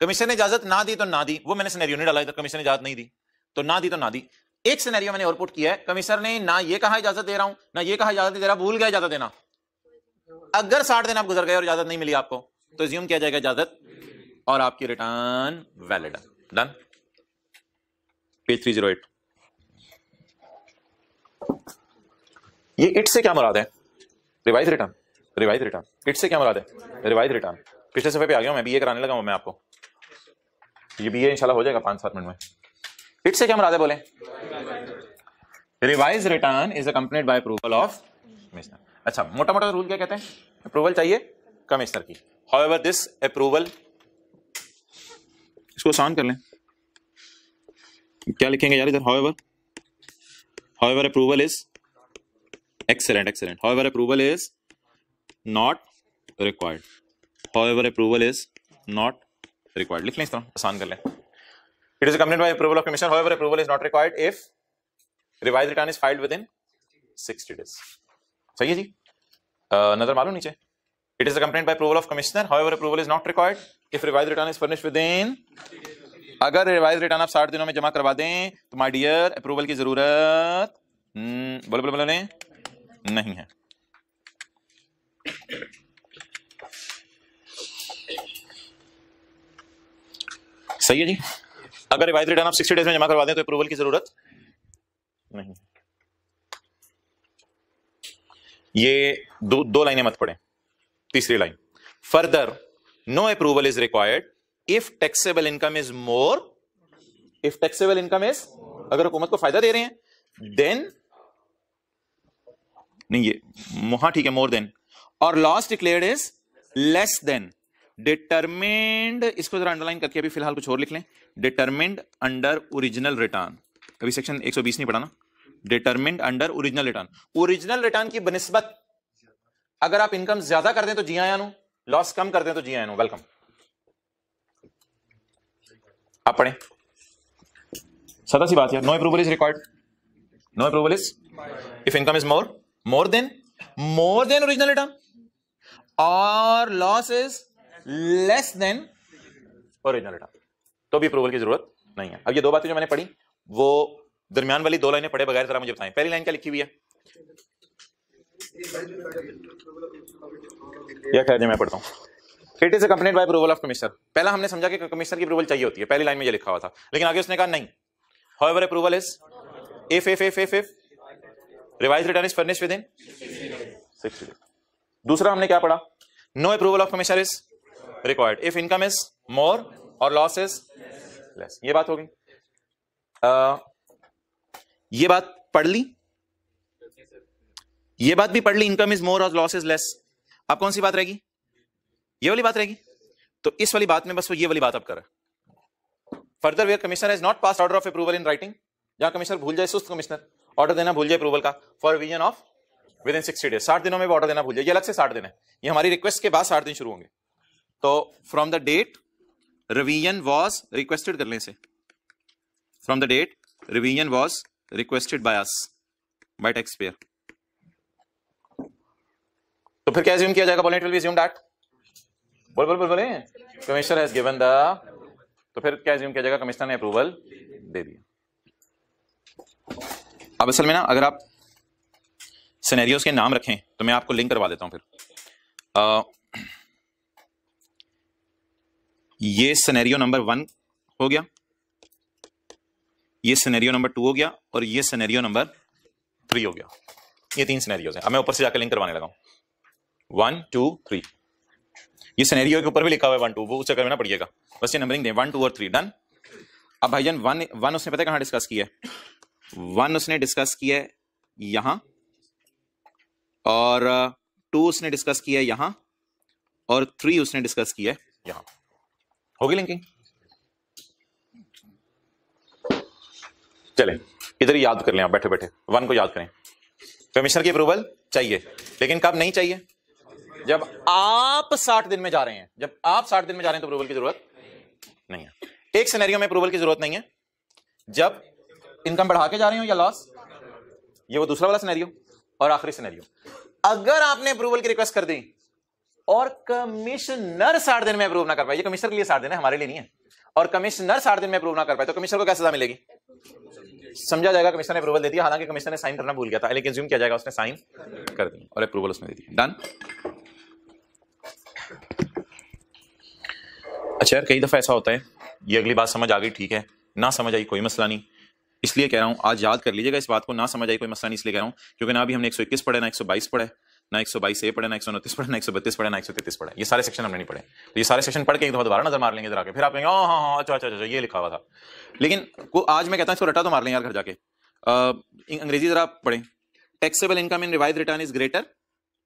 कमिश्नर ने इजाजत ना दी तो ना दी वो मैंने सिनेरियो नहीं डाला कमिश्नर ने इजाजत नहीं दी तो ना दी तो ना दी एक सिनेरियो मैंने और पुट किया है कमिश्नर ने ना ये कहा इजाजत दे रहा हूं ना ये कहा इजाजत दे रहा भूल गया इजाजत देना अगर साठ दिन आप गुजर गए और इजाजत नहीं मिली आपको तो ज्यूम किया जाएगा इजाजत और आपकी return valid done page three zero eight ये इट से क्या मुराद है revise return revise return it से क्या मुराद है रिवाइज रिटर्न पिछले सफे पे आ गया हूं मैं बी ए कराने लगा हूं मैं आपको ये बी ए इंशाल्लाह हो जाएगा पांच सात मिनट में फिर से क्या मुरादे बोले revise return is accompanied by approval of commissioner अच्छा मोटा मोटा रूल क्या कहते हैं अप्रूवल चाहिए कमिश्नर की हाउ एवर दिस अप्रूवल इसको आसान कर लें क्या लिखेंगे यार इधर however however approval is excellent excellent however approval is not required however approval is not required लिख लें इस तरह आसान कर लें It is accompanied by approval of commission. However, approval is not required if revised return is filed within 60 days. सही है जी uh, नजर मालूम नीचे It is accompanied by approval of commissioner. However, approval is not required if revised return is furnished within. अगर revise return आप 60 दिनों में जमा करवा दें तो माय डियर अप्रूवल की जरूरत बोले बोले बोले नहीं है सही है जी अगर रिवाइज रिटर्न आप सिक्सटी डेज में जमा करवा दें तो अप्रूवल की जरूरत नहीं ये दो दो लाइनें मत पढ़ें तीसरी line further no approval is required if taxable income is more if taxable income is अगर हुकूमत को फायदा दे रहे हैं देन नहीं ये वहां ठीक है मोर देन और loss declared is less than determined इसको जरा अंडरलाइन करके अभी फिलहाल कुछ और लिख लें डिटर्मेंड अंडर ओरिजिनल रिटर्न कभी सेक्शन 120 नहीं पढ़ा ना determined under original return original return की बनस्बत अगर आप इनकम ज्यादा कर दें तो जी नो लॉस कम कर दें तो जी नो वेलकम आप पढ़े सदा सी बात यार no approval is record no approval is if income is more more than more than original return और loss is less than original data तो भी अप्रूवल की जरूरत नहीं है अब ये दो बातें जो मैंने पढ़ी वो दरमियान वाली दो लाइनें पढ़े बगैर जरा मुझे बताएं पहली लाइन क्या लिखी हुई है यह खैर मैं पढ़ता हूँ it is complete by approval of commissioner पहला हमने समझा कि कमिश्नर की अप्रूवल चाहिए होती है पहली लाइन में ये लिखा हुआ था लेकिन आगे उसने कहा नहीं how approval is if if if if if revise return is furnish within दूसरा हमने क्या पढ़ा no approval of commissioner is required if income is more और लॉस इज लेस ये बात हो गई uh, ये बात पढ़ ली ये बात भी पढ़ ली इनकम इज मोर और लॉस इज लेस अब कौन सी बात रहेगी ये वाली बात रहेगी तो इस वाली बात में बस वो ये वाली बात अब कर further where commissioner is not pass order of approval in writing जहां कमिश्नर भूल जाए सुस्त कमिश्नर ऑर्डर देना भूल जाए अप्रूवल का provision of within sixty days साठ दिनों में ऑर्डर देना भूल जाए ये अलग से साठ दिन है ये हमारी रिक्वेस्ट के बाद साठ दिन शुरू होंगे तो from the date revision was requested करने से from the date revision was requested by us by tax payer तो फिर क्या एज्यूम किया जाएगा बोलेट विल बी एज्यूम दैट बोल बोल बोल बोले कमिश्नर हैज गिवन द तो फिर क्या एज्यूम किया जाएगा कमिश्नर ने अप्रूवल दे दिया अब असल में ना अगर आप सिनेरियोस के नाम रखें तो मैं आपको लिंक करवा देता हूं फिर uh, ये सिनेरियो नंबर वन हो गया ये सिनेरियो नंबर टू हो गया और ये सिनेरियो नंबर थ्री हो गया ये तीन सिनेरियोज हैं अब मैं ऊपर से जाकर लिंक करवाने लगा वन टू थ्री ये सिनेरियो के ऊपर भी लिखा हुआ है वन टू वो उसे करना पड़िएगा बस ये नंबरिंग दें वन टू और थ्री डन अब भाई भाईजान वन वन उसने पता है कहाँ डिस्कस किया है वन उसने डिस्कस किया है यहां और टू uh, उसने डिस्कस किया है यहां और थ्री उसने डिस्कस किया है यहां होगी लिंकिंग चले इधर ही याद कर लें आप बैठे बैठे वन को याद करें कमिश्नर की अप्रूवल चाहिए लेकिन कब नहीं चाहिए जब आप साठ दिन में जा रहे हैं जब आप साठ दिन में जा रहे हैं तो अप्रूवल की जरूरत नहीं है एक सिनेरियो में अप्रूवल की जरूरत नहीं है जब इनकम बढ़ा के जा रहे हो या लॉस ये वो दूसरा वाला सिनेरियो और आखिरी सिनेरियो अगर आपने अप्रूवल की रिक्वेस्ट कर दी और कमिश्नर साठ दिन में अप्रूव ना कर पाए ये कमिश्नर के लिए साठ दिन है हमारे लिए नहीं है और कमिश्नर साठ दिन में अप्रूव ना कर पाए तो कमिश्नर को कैसे सजा मिलेगी समझा जाएगा कमिश्नर ने अप्रूवल दे दिया हालांकि कमिश्नर ने साइन करना भूल गया था लेकिन ज्यूम किया जाएगा उसने साइन कर दिया और अप्रूवल उसने दे दिया डन अच्छा यार कई दफ़ा ऐसा होता है ये अगली बात समझ आ गई ठीक है ना समझ आई कोई मसला नहीं इसलिए कह रहा हूँ आज याद कर लीजिएगा इस बात को ना समझ आई कोई मसला नहीं इसलिए कह रहा हूँ क्योंकि ना अभी हमने 121 पढ़े ना 122 पढ़े ना एक सौ बाईस ए पढ़े ना एक सौ उनतीस पढ़े ना एक सौ बत्तीस पढ़े ना एक सौ तैतीस पढ़े ये सारे सेक्शन हमने नहीं पढ़े तो ये सारे सेक्शन पढ़ के एक दफा दोबारा नजर मार लेंगे इधर आके फिर आप कहेंगे हाँ हाँ अच्छा अच्छा अच्छा ये लिखा हुआ था लेकिन को आज मैं कहता हूँ इसको रटा तो मार लें यार घर जाके अंग्रेजी जरा आप पढ़ें taxable income in revise return is greater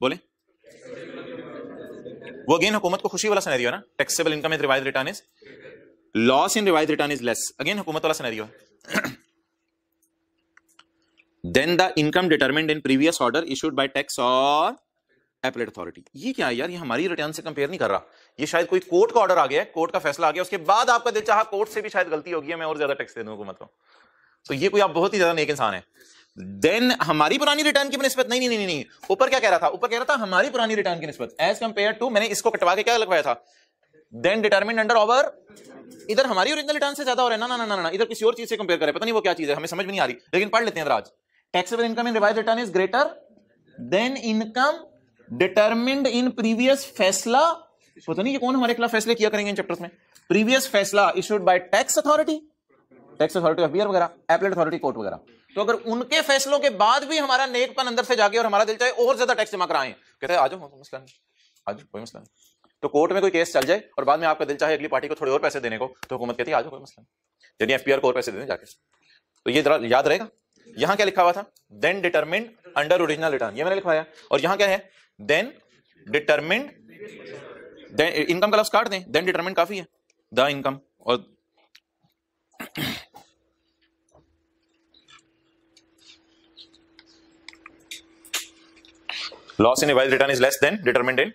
बोले वो अगेन हुकूमत को खुशी वाला सनैरियो ना taxable income in revise return is loss in revise return is less again हुकूमत वाला सनैरियो है then the income determined in previous order issued by tax और एपलेट अथॉरिटी ये क्या है यार ये हमारी रिटर्न से कंपेयर नहीं कर रहा ये शायद कोई कोर्ट का ऑर्डर आ गया कोर्ट का फैसला आ गया उसके बाद आपका दिल चाह कोर्ट से भी शायद गलती होगी मैं और ज्यादा टैक्स दे दूँ मतलब तो ये कोई आप बहुत ही ज्यादा नेक इंसान है देन हमारी पुरानी रिटर्न की नस्बत नहीं नहीं नहीं नहीं ऊपर क्या कह रहा था ऊपर कह रहा था हमारी पुरानी रिटर्न की नस्बत एज कंपेयर टू मैंने इसको कटवा के क्या लगवाया था देन डिटर्मिन अंडर ओवर इधर हमारी ओरिजिनल रिटर्न से ज्यादा हो रहा है ना ना ना ना इधर किसी और चीज से कंपेयर करें पता नहीं वो क्या चीज है हमें समझ में नहीं आ रही लेकिन पढ़ लेते हैं आज taxable income in revise return is greater than income determined in previous फैसला पता नहीं ये कौन हमारे खिलाफ फैसले किया करेंगे इन चैप्टर्स में प्रीवियस फैसला issued by tax authority tax authority of बियर वगैरह एप्लेट अथॉरिटी कोर्ट वगैरह तो अगर उनके फैसलों के बाद भी हमारा नेकपन अंदर से जाके और हमारा दिल चाहे और ज्यादा टैक्स जमा कराएं कहते हैं आ जाओ मसला नहीं आ कोई मसला नहीं तो कोर्ट में कोई केस चल जाए और बाद में आपका दिल चाहे अगली पार्टी को थोड़े और पैसे देने को तो हुकूमत कहती है आ जाओ कोई मसला नहीं यानी एफपीआर को और पैसे देने जाके तो ये जरा याद रहेगा यहां क्या लिखा हुआ था then determined under original return ये मैंने लिखवाया और यहां क्या है देन डिटर्मिंड इनकम का लफ्स काट दें देन डिटर्मिंड काफी है द इनकम और loss in wise return is less than determined in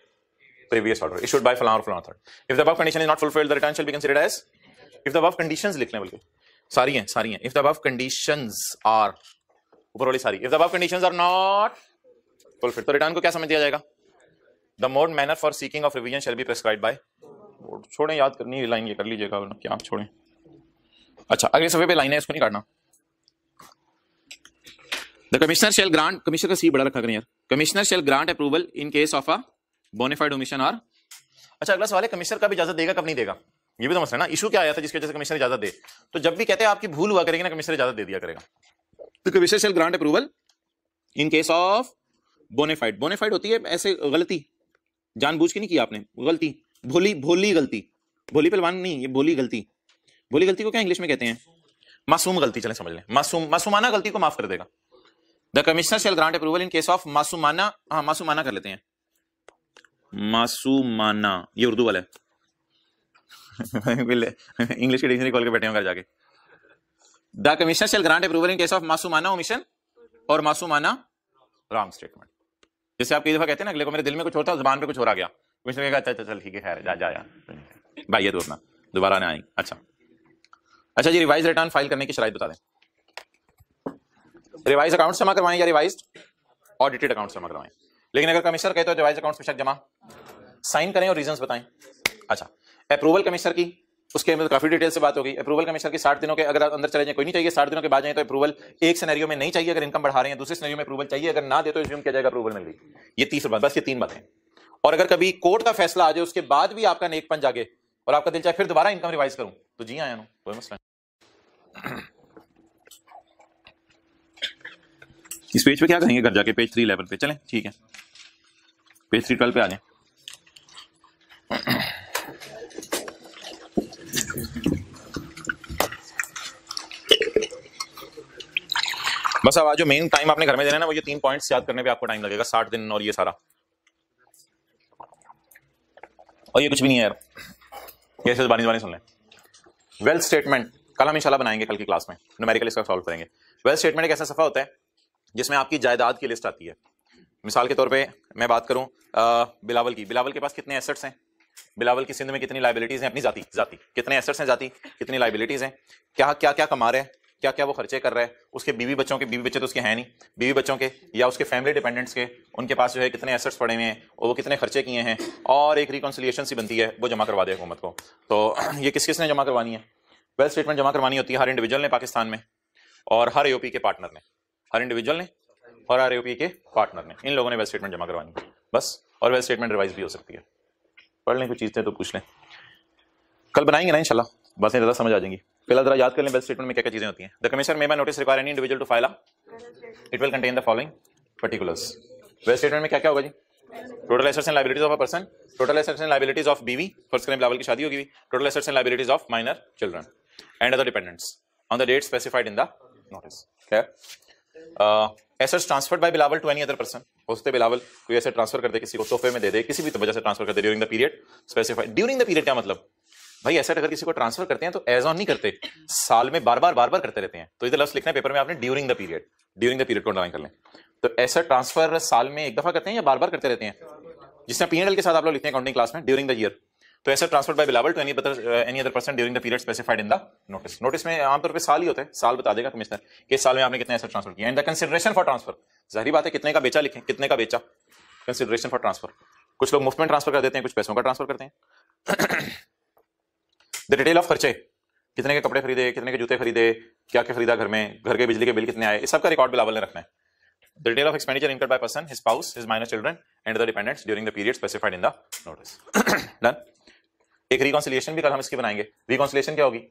previous order it should by flower flower third if the above condition is not fulfilled the return shall be considered as if the above conditions लिखने बिल्कुल सारी हैं सारी हैं if the above conditions are ऊपर वाली सारी if the above conditions are not fulfil तो रिटर्न को क्या समझ दिया जाएगा the mode manner for seeking of revision shall be prescribe by छोड़ें याद करनी लाइन ये कर लीजिएगा क्या आप छोड़ें अच्छा अगले सफे पे लाइन है इसको नहीं काटना the commissioner shall grant commissioner का सी बड़ा रखा करें यार commissioner shall grant approval in case of a bona fide omission or अच्छा अगला सवाल है कमिश्नर का भी इजाजत देगा कब नहीं देगा ये भी तो मसला ना इशू क्या आया था जिसकी वजह से कमिश्नर इजाजत दे तो जब भी कहते हैं आपकी भूल हुआ करेगी ना कमिश्नर इजाजत दे दिया करेगा तो commissioner shall grant approval in case of bona fide bona fide होती है ऐसे गलती जानबूझ के नहीं किया आपने गलती भोली भोली गलती भोली पहलवान नहीं ये भोली गलती भोली गलती को क्या इंग्लिश में कहते हैं मासूम गलती चले समझ लें मासूम मासूमाना गलती को माफ कर देगा the commissioner shall grant approval in case of मासूमाना हाँ मासूमाना कर लेते हैं मासूमाना ये उर्दू वाला है इंग्लिश [laughs] [laughs] की डिक्शनरी खोल के बैठे होंगे जाके the commissioner shall grant approval in case of मासूमाना ओमिशन और मासूमाना रॉन्ग स्टेटमेंट जैसे आप कई दफा कहते हैं ना अगले को मेरे दिल में कुछ होता है जबान पे कुछ हो रहा गया कमिश्नर कहेगा अच्छा अच्छा चल ठीक है जा जा भाई ये तो अपना दोबारा ना आएंगे अच्छा अच्छा जी रिवाइज रिटर्न फाइल करने की शराय बता दें रिवाइज अकाउंट जमा करवाएं या रिवाइज ऑडिटेड अकाउंट जमा करवाएं लेकिन अगर कमिश्नर कहते हो रिवाइज अकाउंट शक जमा साइन करें और रीजंस बताएं अच्छा अप्रूवल कमिश्नर की उसके अंदर तो काफी डिटेल से बात होगी अप्रूवल कमिश्नर की साठ दिनों के अगर अंदर चले जाए कोई नहीं चाहिए साठ दिनों के बाद जाए तो अप्रूवल एक सिनेरियो में नहीं चाहिए अगर इनकम बढ़ा रहे हैं दूसरे सिनेरियो में अप्रूवल चाहिए अगर ना दे तो रिज्यूम किया जाएगा अप्रूवल मिल गई ये तीसरी बात बस ये तीन बातें और अगर कभी कोर्ट का फैसला आ जाए उसके बाद भी आपका नेकपन जागे और आपका दिल चाहे फिर दोबारा इनकम रिवाइज करूं तो जी आया कोई मसला इस पेज पे क्या कहेंगे घर जाके पेज थ्री इलेवन पे चलें ठीक है पेज थ्री ट्वेल्व पे आ जाए बस अब जो मेन टाइम आपने घर में देना है ना वो ये तीन पॉइंट्स याद करने पे आपको टाइम लगेगा साठ दिन और ये सारा और ये कुछ भी नहीं है यार ये बानी बानी सुन लें वेल्थ स्टेटमेंट कल हम इंशाल्लाह बनाएंगे कल की क्लास में न्यूमेरिकल इसका सॉल्व करेंगे वेल्थ स्टेटमेंट एक ऐसा सफ़ा होता है जिसमें आपकी जायदाद की लिस्ट आती है मिसाल के तौर पे मैं बात करूं आ, बिलावल की बिलावल के पास कितने एसेट्स हैं बिलावल की सिंध में कितनी लाइबिलिटीज़ हैं अपनी जाती जाती कितने एसेट्स हैं जाती कितनी लाइबिलिटीज़ हैं क्या क्या क्या कमा रहे हैं क्या क्या वो खर्चे कर रहा है उसके बीवी बच्चों के बीवी बच्चे तो उसके हैं नहीं बीवी बच्चों के या उसके फैमिली डिपेंडेंट्स के उनके पास जो है कितने एसेट्स पड़े हुए हैं और वो कितने खर्चे किए हैं और एक रिकॉन्सिलियशन सी बनती है वो जमा करवा दे हुकूमत को तो [clears throat] ये किस किस ने जमा करवानी है वेल्थ स्टेटमेंट जमा करवानी होती है हर इंडिविजुअल ने पाकिस्तान में और हर ए के पार्टनर ने हर इंडिविजुअल ने और हर एओपी के पार्टनर ने इन लोगों ने वेल्थ स्टेटमेंट जमा करवानी है बस और वेल्थ स्टेटमेंट रिवाइज भी हो सकती है पढ़ लें कुछ चीज़ें तो पूछ लें कल बनाएंगे ना इंशाल्लाह बस ज़्यादा समझ आ जाएंगी पहला जरा याद कर लें बेस्ट स्टेटमेंट में क्या क्या चीजें होती हैं the commissioner may by notice require any individual to file a it will contain the following particulars बेल स्टेटमेंट में क्या क्या होगा जी total assets and liabilities of a person total assets and liabilities of बीवी फर्स्ट क्रेम level की शादी होगी total assets and liabilities of minor children and other dependents on the date specified in the notice क्या assets transferred by Bilawal to any other person हो सकते बिलावल कोई ऐसे ट्रांसफर कर दे किसी को तोहफे में दे दे किसी भी वजह से ट्रांसफर कर दे during the period specified during the period क्या मतलब भाई एसेट अगर किसी को ट्रांसफर करते हैं तो एज ऑन नहीं करते साल में बार बार बार बार करते रहते हैं तो इधर लफ्स लिखना है पेपर में आपने during the period during the period को ड्राइंग कर लें तो एसेट ट्रांसफर साल में एक दफा करते हैं या बार बार करते रहते हैं जिसमें पीएनएल के साथ आप लोग लिखते हैं अकाउंटिंग क्लास में ड्यूरिंग द ईयर तो asset transfer by Bilawal to any any other person during the period specified in the notice notice में आमतौर पर साल ही होता है साल बता देगा कमिश्नर कि साल में आपने कितना एसेट ट्रांसफर किया and the consideration for transfer जहरी बात है कितने का बेचा लिखें कितने का बेचा कंसिडरेशन फॉर ट्रांसफर कुछ लोग मुफ्त में ट्रांसफर कर देते हैं कुछ पैसों का ट्रांसफर करते हैं द डिटेल ऑफ खर्चे कितने के कपड़े खरीदे कितने के जूते खरीदे क्या क्या खरीदा घर में घर के बिजली के बिल कितने आए इस सबका रिकॉर्ड बिलावल ने रखना है the detail of expenditure incurred by person his spouse his minor children and the dependents during the period specified in the notice done एक रिकॉन्सिलेशन भी कल हम इसकी बनाएंगे रिकॉन्सिलेशन क्या होगी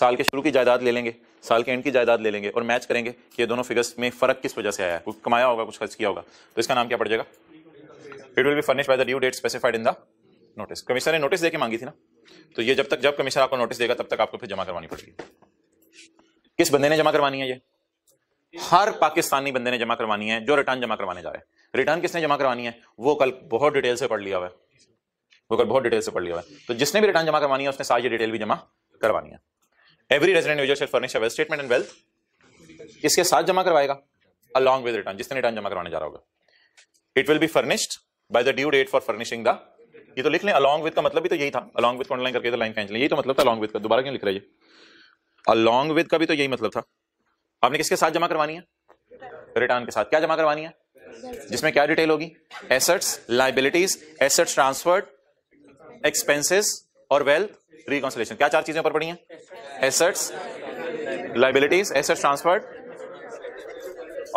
साल के शुरू की जायदाद ले लेंगे साल के एंड की जायदाद ले लेंगे और मैच करेंगे कि ये दोनों फिगर्स में फर्क किस वजह से आया है कुछ कमाया होगा कुछ खर्च किया होगा तो इसका नाम क्या पड़ जाएगा it will be furnish by the due date specified in the notice commissioner ने नोटिस देकर मांगी थी ना तो ये जब तक जब कमिश्नर आपको नोटिस देगा तब तक आपको फिर जमा करवानी पड़ेगी किस बंदे ने जमा करवानी है ये हर पाकिस्तानी बंदे ने जमा करवानी है जो रिटर्न जमा करवाने जा रहे हैं रिटर्न किसने जमा करवानी है वो कल बहुत डिटेल से पढ़ लिया हुआ है वो कल बहुत डिटेल से पढ़ लिया हुआ है तो जिसने भी रिटर्न जमा करवानी है उसने सारी डिटेल भी जमा करवानी है every resident user shall furnish wealth statement and wealth किसके साथ जमा करवाएगा अलॉन्ग विद रिटर्न जिसने रिटर्न जमा करवाने जा रहा होगा it will be furnished by the due date for furnishing the ये तो लिख लें अलॉन्ग विद का मतलब भी तो यही था अलॉन्ग विद को अंडरलाइन करके लाइन खेच लें यही तो मतलब था अलॉन्ग विद का दोबारा क्यों लिख रहा है अलॉन्ग विद का भी तो यही मतलब था आपने किसके साथ जमा करवानी है रिटर्न के साथ क्या जमा करवानी है जिसमें क्या डिटेल होगी assets liabilities assets transferred expenses और वेल्थ रिकॉन्सिलेशन क्या चार चीजें ऊपर पड़ी हैं assets liabilities assets transferred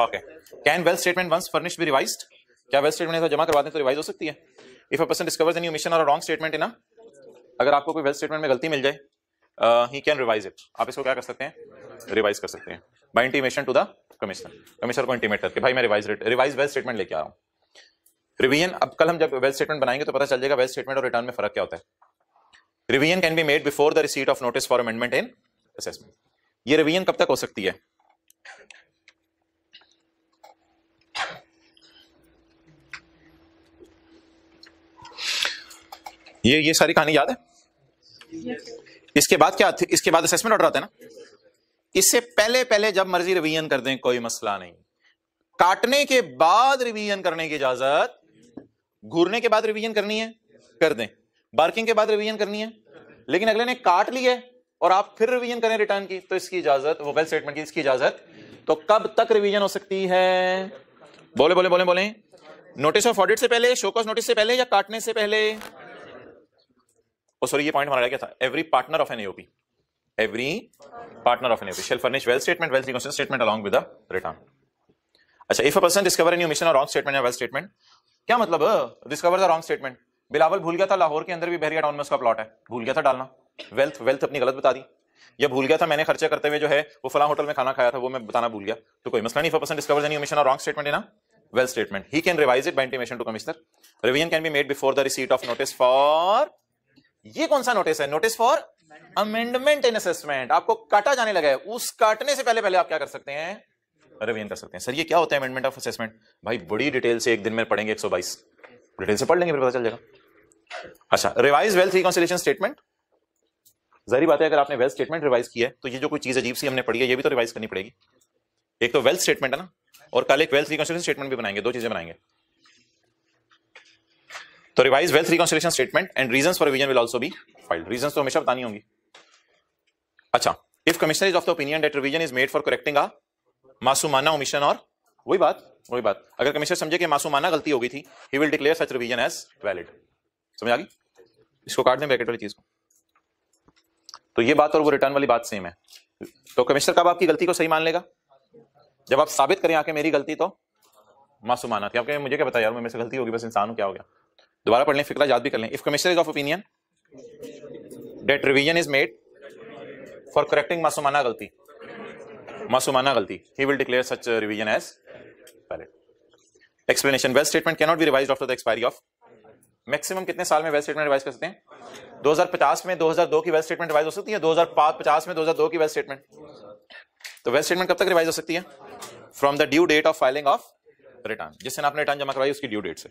okay can wealth statement once furnished be revised क्या वेल्थ स्टेटमेंट जमा करवाते हैं तो रिवाइज हो सकती है if a person discovers any omission और रॉन्ग स्टेटमेंट इन अगर आपको कोई वेल्थ स्टेटमेंट में गलती मिल जाए ही कैन रिवाइज इट आप इसको क्या कर सकते हैं रिवाइज कर सकते हैं by intimation to the commissioner commissioner को इंटीमेट करके भाई मैं रिवाइज रिवाइज वेल्थ स्टेटमेंट लेके आ रहा हूँ रिवीजन अब कल हम जब वेल्थ स्टेटमेंट बनाएंगे तो पता चल जाएगा वेल्थ स्टेटमेंट और रिटर्न में फर्क क्या होता है revision can be made before the receipt of notice for amendment in assessment ये रिवीजन कब तक हो सकती है ये ये सारी कहानी याद है इसके बाद क्या इसके बाद असेसमेंट ऑर्डर आता है ना इससे पहले पहले जब मर्जी रिवीजन कर दें कोई मसला नहीं काटने के बाद रिवीजन करने की इजाजत घूरने के बाद रिवीजन करनी है कर दें बार्किंग के बाद रिवीजन करनी है लेकिन अगले ने काट ली है और आप फिर रिवीजन करें रिटर्न की तो इसकी इजाजत वेल स्टेटमेंट की इसकी इजाजत तो कब तक रिवीजन हो सकती है बोले बोले बोले बोले नोटिस ऑफ ऑडिट से पहले शोकॉस नोटिस से पहले या काटने से पहले और oh, सॉरी ये पॉइंट हमारा क्या था every partner of an AOP every partner of an AOP shall furnish wealth statement wealth reconsider statement along with the return अच्छा if a person discover new mission or wrong statement या wealth statement क्या मतलब discover the wrong statement Bilawal भूल गया था लाहौर के अंदर भी बहरिया टाउन में उसका प्लॉट है भूल गया था डालना वेल्थ वेल्थ अपनी गलत बता दी या भूल गया था मैंने खर्चे करते हुए जो है वो फला होटल में खाना खाया था वो मैं बताना भूल गया तो कोई मसला नहीं for person discover new mission or wrong statement है ना wealth statement he can revise it by intimation to commissioner revision can be made before the receipt of notice for ये कौन सा नोटिस है notice for amendment in assessment आपको काटा जाने लगा है उस काटने से पहले पहले आप क्या कर सकते हैं रिवीजन कर सकते हैं सर ये क्या होता है अमेंडमेंट ऑफ असेसमेंट भाई बड़ी डिटेल से एक दिन में पढ़ेंगे 122 डिटेल से पढ़ लेंगे फिर पता चल जाएगा अच्छा रिवाइज वेल्थ रिकॉन्सिलेशन स्टेटमेंट जारी बात है अगर आपने वेल्थ स्टेटमेंट रिवाइज किया है तो ये जो कोई चीज अजीब सी हमने पढ़ी है ये भी तो रिवाइज करनी पड़ेगी एक तो वेल्थ स्टेटमेंट है ना और कल एक वेल्थ रिकॉन्सिलेशन स्टेटमेंट भी बनाएंगे दो चीजें बनाएंगे तो revise wealth reconciliation statement and reason for revision will also भी फाइल रीजन तो हमेशा बतानी होंगी अच्छा if commissioner is of the opinion that revision is made for correcting a मासूमाना ओमिशन और वही बात वही बात अगर कमिश्नर समझे कि मासूमाना गलती हो गई थी he will declare such revision as valid समझ आ गई इसको काट दें ब्रैकेट वाली चीज को तो ये बात और वो रिटर्न वाली बात सेम है तो कमिश्नर कब आपकी गलती को सही मान लेगा जब आप साबित करें आके मेरी गलती तो मासूमाना थी आपके मुझे क्या बताया यार मैं मेरे से गलती होगी बस इंसान हूं क्या हो गया दोबारा पढ़ लें फिक्रा याद भी कर लें if commissioner is of opinion that revision is made for correcting मासूमाना गलती मासूमाना गलती he will declare such revision as valid explanation wealth statement cannot be revise after the expiry of maximum कितने साल में वेल स्टेटमेंट रिवाइज कर सकते हैं 2050 में 2002 की वेल स्टेटमेंट रिवाइज हो सकती है 2050 में 2002 की वेल स्टेटमेंट तो वेल स्टेटमेंट कब तक रिवाइज हो सकती है from the due date of filing of return जिसने आपने रिटर्न जमा करवाई उसकी ड्यू डेट से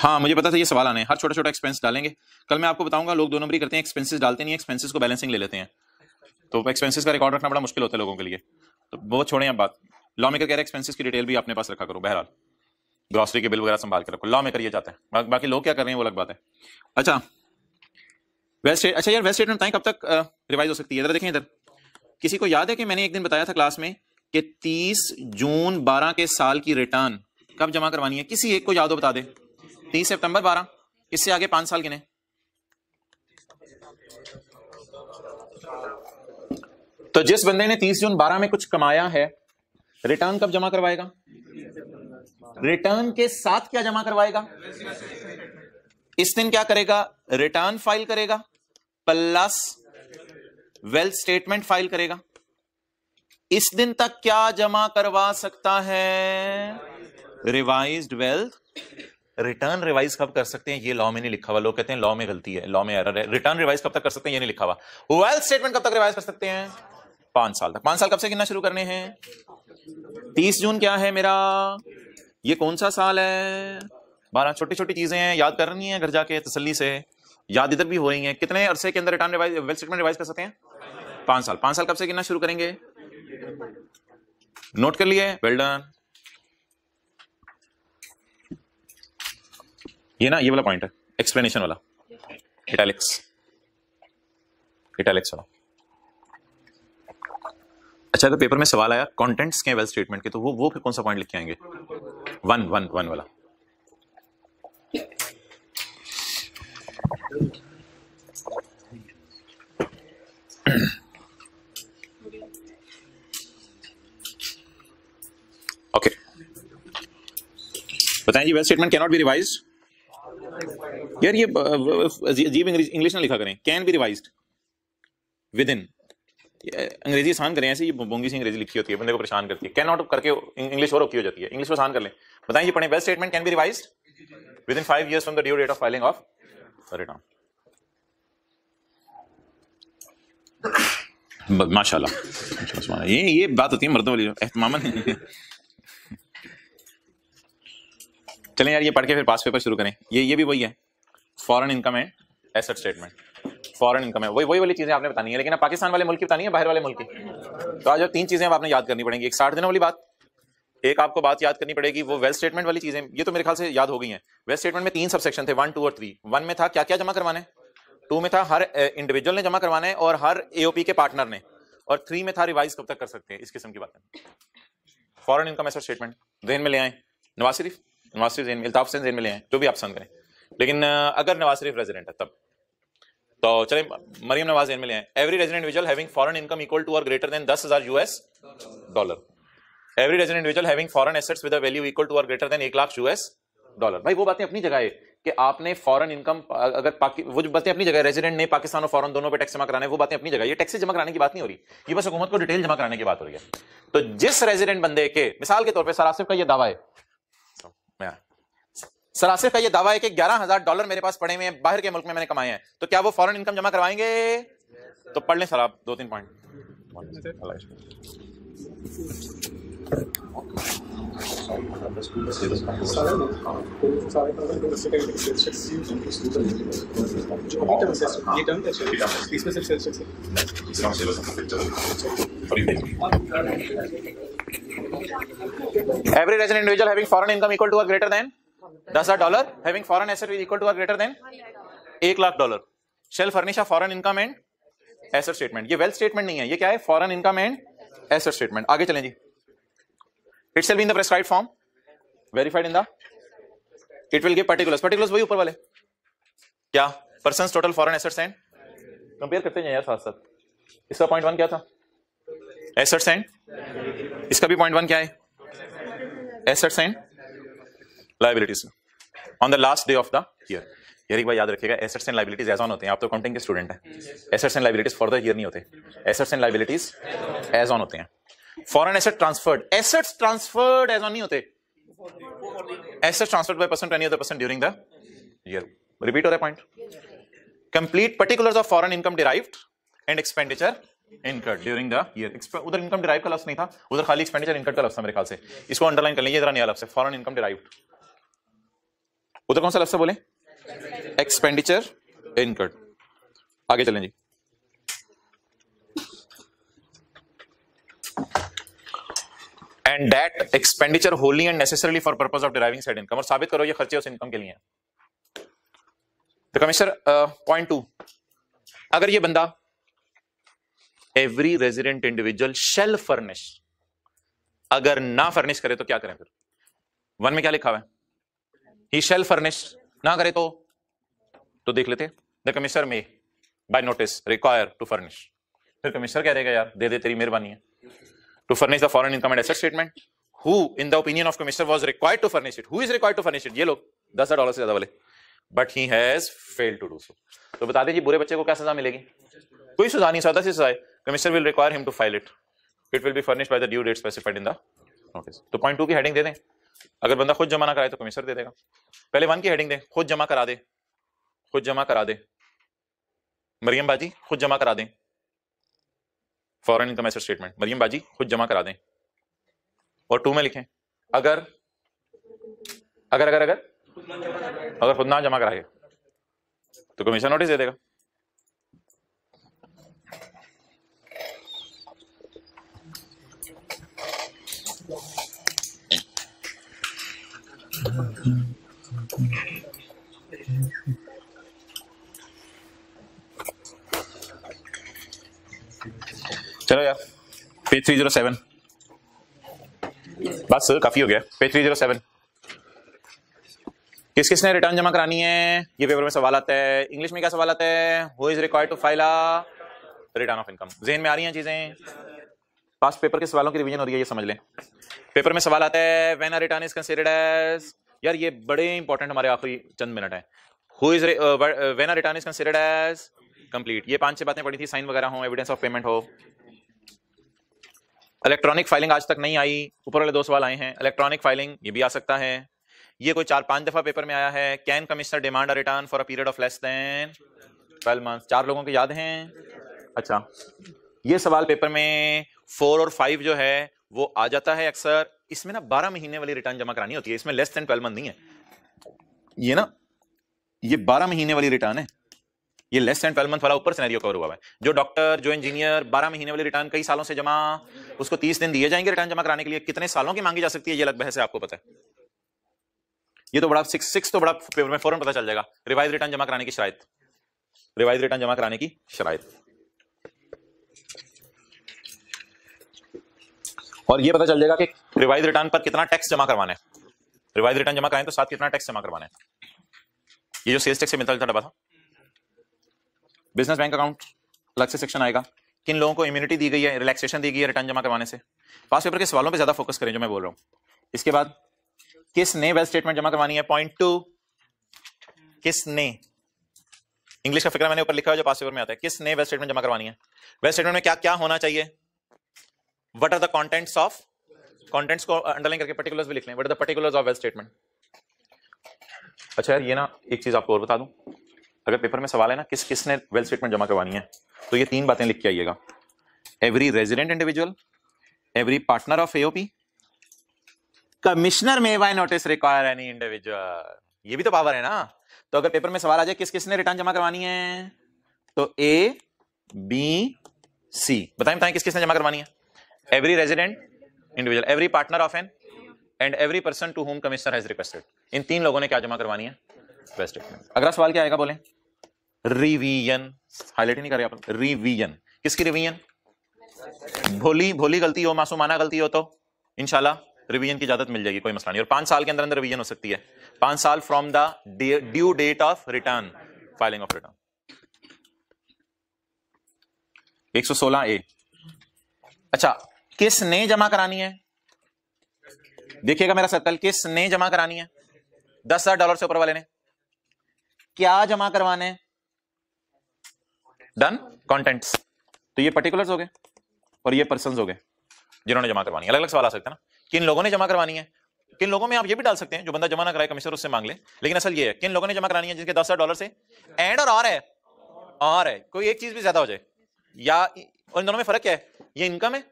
हाँ मुझे पता था ये सवाल आने हर छोटा छोटा एक्सपेंस डालेंगे कल मैं आपको बताऊंगा लोग दो नंबरी करते हैं एक्सपेंसेस डालते नहीं एक्सपेंसेस को बैलेंसिंग ले लेते हैं तो एक्सपेंसेस का रिकॉर्ड रखना बड़ा मुश्किल होता है लोगों के लिए तो बहुत छोड़े आप बात लॉ मेकर कह रहे एक्सपेंसिस की डिटेल भी अपने पास रखा करो बहरहाल ग्रॉसरी के बिल वगैरह संभाल के रखो लॉ मेकर ये जाता हैं बा, बाकी लोग क्या कर रहे हैं वो अलग बात है अच्छा वेस्ट अच्छा यार वेस्ट स्टेटमेंट कब तक रिवाइज हो सकती है इधर देखें इधर किसी को याद है कि मैंने एक दिन बताया था क्लास में कि 30 जून 12 के साल की रिटर्न कब जमा करवानी है किसी एक को याद हो बता दे तीस सितंबर बारह इससे आगे पांच साल गिने तो जिस बंदे ने तीस जून बारह में कुछ कमाया है रिटर्न कब जमा करवाएगा रिटर्न के साथ क्या जमा करवाएगा इस दिन क्या करेगा रिटर्न फाइल करेगा प्लस वेल्थ स्टेटमेंट फाइल करेगा इस दिन तक क्या जमा करवा सकता है रिवाइज वेल्थ रिटर्न रिवाइज कब कर सकते हैं ये लॉ में नहीं लिखा हुआ लोग कहते हैं लॉ में गलती है लॉ में एरर है रिटर्न रिवाइज कब तक कर सकते हैं ये नहीं लिखा हुआ वेल्थ स्टेटमेंट कब तक रिवाइज कर सकते हैं पांच साल तक पांच साल कब से गिनना शुरू करने हैं तीस जून क्या है मेरा ये कौन सा साल है बारह छोटी छोटी चीजें हैं याद करनी है घर जाके तसली से याद इधर भी हो रही है कितने अरसे के अंदर return revise wealth statement revise कर सकते हैं पांच साल पांच साल कब से गिनना शुरू करेंगे नोट कर लिए वेल डन ये ना ये वाला पॉइंट है एक्सप्लेनेशन वाला इटैलिक्स इटैलिक्स वाला अच्छा तो पेपर में सवाल आया कंटेंट्स के वेल स्टेटमेंट के तो वो वो फिर कौन सा पॉइंट लिख के आएंगे वन वन वन वाला ओके बताएं जी wealth statement can not be revised यार ये अजीब इंग्लिश ना लिखा करें can be revise within अंग्रेजी आसान करें ऐसे ये बोंगी सी अंग्रेजी लिखी होती है बंदे को परेशान करती है कैन नॉट करके इंग्लिश और औखी हो जाती है इंग्लिश को आसान कर लें बताएं ये पढ़ें best statement can be revise within five years from the due date of filing of return माशाल्लाह ये ये बात होती है मर्दों वाली एहतमाम चलें यार ये पढ़ के फिर पास पेपर शुरू करें ये ये भी वही है foreign income and asset statement foreign income है वही वही वाली चीजें आपने बतानी है लेकिन पाकिस्तान वाले मुल्क की बतानी है बाहर वाले मुल्क की तो आज तीन चीजें आपने याद करनी पड़ेंगी एक साठ दिनों वाली बात एक आपको बात याद करनी पड़ेगी वो वेल्थ स्टेटमेंट वाली चीजें ये तो मेरे ख्याल से याद हो गई हैं वेल्थ स्टेटमेंट में तीन सब सेक्शन थे वन टू और थ्री वन में था क्या क्या जमा करवाना है टू में था हर इंडिविजुअल ने जमा करवाना है और हर एओपी के पार्टनर ने और थ्री में था रिवाइज कब तक कर सकते हैं इस किस्म की है फॉरन इनकम एसर स्टेटमेंट जेन में ले आए नवाज शरीफ नवाज शरीफ जेन में अल्ताफ हुसैन जेन में ले आए जो भी आप पसंद करें लेकिन अगर नवाज शरीफ रेजिडेंट है तब तो चले मरियम नवाज एन मिले एवरी रेजिडेंट विजुअल having foreign income equal to or greater than दस हजार यूएस डॉलर एवरी रेजिडेंट विजुअल having foreign assets with value equal to or greater than एक लाख यूएस डॉलर भाई वो बातें अपनी जगह है कि आपने फॉरन इनकम अगर वो जो बातें अपनी जगह रेजिडेंट ने पाकिस्तान और फॉरन दोनों पे टैक्स जमा कराने वो बातें अपनी जगह ये टैक्स जमा कराने की बात नहीं हो रही ये बस हुकूमत को डिटेल जमा कराने की बात हो रही है तो जिस रेजिडेंट बंदे के मिसाल के तौर पर सरासिफ का यह दावा है सरासिफ का ये दावा है कि ग्यारह हजार डॉलर मेरे पास पड़े हुए हैं बाहर के मुल्क में मैंने कमाए हैं तो क्या वो फॉरन इनकम जमा करवाएंगे तो पढ़ लें सर आप दो तीन point every resident individual having foreign income equal to or greater than दस हजार dollar having foreign asset is equal to or greater than एक lakh dollar shall furnish a foreign income and asset statement ये wealth statement नहीं है ये क्या है foreign income and asset statement आगे चलें जी it shall be in the prescribe form verified in the it will give particulars particulars वही ऊपर वाले क्या person total foreign assets and compare करते हैं यार साथ साथ इसका पॉइंट वन क्या था एसेट्स एंड इसका भी पॉइंट वन क्या है assets and liabilities on the last day of the year ये एक बार याद रखिएगा assets and liabilities as on होते हैं आप तो अकाउंटिंग के स्टूडेंट हैं assets and liabilities for the year नहीं होते assets and liabilities as on होते हैं foreign asset transferred assets transferred as on नहीं होते assets transferred by percent any other person during the year repeat हो रहा है point complete particulars of foreign income derived and expenditure incurred during the year उधर income derive का लफ्ज नहीं था उधर खाली एक्सपेंडिचर इनकर्ड का लफ्ज था मेरे ख्याल से इसको अंडरलाइन कर लीजिए जरा नया लफ्ज है फॉरन इनकम डिराइव्ड उधर तो कौन सा लफ्स बोले एक्सपेंडिचर इनकट आगे चलें जी and that expenditure wholly and necessarily for purpose of deriving side income और साबित करो ये खर्चे उस इनकम के लिए तो कमिश्नर पॉइंट टू अगर ये बंदा every resident individual shall furnish अगर ना फर्निश करे तो क्या करें फिर वन में क्या लिखा हुआ है ही शेल फर्निश ना करे तो तो देख लेते the commissioner may by notice require to furnish फिर कमिश्नर कह रहेगा यार दे दे तेरी मेहरबानी है to furnish the foreign income and asset statement who in the opinion of commissioner was require to furnish it who is require to furnish it ये लोग दस हजार डॉलर से ज्यादा वाले but he has fail to do so तो बता दीजिए बुरे बच्चे को क्या सजा मिलेगी कोई सजा नहीं सजा से सजा commissioner will require him to file it it will be furnish by the due date specified in the notice तो पॉइंट टू की हेडिंग दे दें अगर बंदा खुद जमा ना कराए तो कमीशन दे देगा पहले वन की हेडिंग दे खुद जमा करा दे खुद जमा करा दे मरियम बाजी खुद जमा करा दें foreign income asset statement Mariam बाजी खुद जमा करा दें और टू में लिखें अगर अगर अगर अगर अगर खुद ना जमा कराए तो कमीशन नोटिस दे देगा चलो यार पेज थ्री जीरो सेवन बस काफी हो गया पेज थ्री जीरो सेवन किस किसने रिटर्न जमा करानी है ये पेपर में सवाल आता है इंग्लिश में क्या सवाल आता है who is required to file a return of income जेहन में आ रही हैं चीजें पास्ट पेपर के सवालों की रिवीजन हो रही है ये समझ लें पेपर में सवाल आता है when a return is considered as यार ये बड़े इंपॉर्टेंट हमारे आखिरी चंद मिनट है who is when a return is considered as complete ये पांच छह बातें पड़ी थी साइन वगैरह हो एविडेंस ऑफ पेमेंट हो इलेक्ट्रॉनिक फाइलिंग आज तक नहीं आई ऊपर वाले दो सवाल आए हैं इलेक्ट्रॉनिक फाइलिंग ये भी आ सकता है ये कोई चार पांच दफा पेपर में आया है can commissioner demand a return for a period of less than twelve month चार लोगों के याद हैं अच्छा ये सवाल पेपर में फोर और फाइव जो है वो आ जाता है अक्सर इसमें ना बारह महीने वाली रिटर्न जमा करानी होती है इसमें लेस देन ट्वेल्व मंथ नहीं है ये ना ये बारह महीने वाली रिटर्न है ये लेस देन ट्वेल्व मंथ वाला ऊपर सिनेरियो कवर हुआ है जो डॉक्टर जो इंजीनियर बारह महीने वाली रिटर्न कई सालों से जमा उसको तीस दिन दिए जाएंगे रिटर्न जमा कराने के लिए कितने सालों की मांगी जा सकती है ये अलग बहस है आपको पता है ये तो बड़ा सिक्स सिक्स तो बड़ा पेपर में फौरन पता चल जाएगा रिवाइज रिटर्न जमा कराने की शराय रिवाइज रिटर्न जमा कराने की शराय और ये पता चल जाएगा कि रिवाइज रिटर्न पर कितना टैक्स जमा करवाना है रिवाइज रिटर्न जमा कराएं तो साथ कितना टैक्स जमा करवाना है ये जो सेल्स टैक्स से मिलता डबा था बिजनेस बैंक अकाउंट अलग से सेक्शन आएगा किन लोगों को इम्यूनिटी दी गई है रिलैक्सेशन दी गई है रिटर्न जमा करवाने से पास पेपर के सवालों पर ज्यादा फोकस करें जो मैं बोल रहा हूँ इसके बाद किसने वेल्थ स्टेटमेंट जमा करवानी है पॉइंट टू किसने इंग्लिश का फिक्र मैंने ऊपर लिखा है जो पास पेपर में आता है किसने वेल्थ स्टेटमेंट जमा करवानी है वेल्थ स्टेटमेंट में क्या क्या होना चाहिए what are the contents of contents को अंडरलाइन करके पर्टिकुलर्स भी लिख लें what are the particulars of wealth statement अच्छा यार ये ना एक चीज़ आपको और बता दूं अगर पेपर में सवाल है ना किस किसने वेल स्टेटमेंट जमा करवानी है तो ये तीन बातें लिख के आइएगा every resident individual every partner of AOP commissioner में by notice require any individual ये भी तो पावर है ना तो अगर पेपर में सवाल आ जाए किस किसने रिटर्न जमा करवानी है तो ए बी सी बताएं बताएं किस किसने जमा करवानी है every resident individual every partner of an and every person to whom commissioner has requested in तीन लोगों ने क्या जमा करवानी है रिक्वेस्ट अगला सवाल क्या आएगा बोले revision nahi kar rahe aap revision kiski revision भोली bholi गलती ho masoomana गलती हो तो इनशाला रिवीजन की इजाजत मिल जाएगी कोई मसला नहीं और पांच साल के अंदर अंदर रिवीजन हो सकती है पांच साल from the due date of return filing of return 116 A अच्छा किसने जमा करानी है देखिएगा मेरा सर्कल किसने जमा करानी है दस हजार डॉलर से ऊपर वाले ने क्या जमा करवाने डन कंटेंट्स तो ये पर्टिकुलर हो गए और ये पर्सन हो गए जिन्होंने जमा करवानी अलग अलग सवाल आ सकते हैं ना किन लोगों ने जमा करवानी है किन लोगों में आप ये भी डाल सकते हैं जो बंदा जमा ना कराए कमिश्नर उससे मांग ले लेकिन असल ये है किन लोगों ने जमा करानी है जिनके दस हजार डॉलर से एंड और आर है आर है कोई एक चीज भी ज्यादा हो जाए या इन दोनों में फर्क क्या है ये इनकम है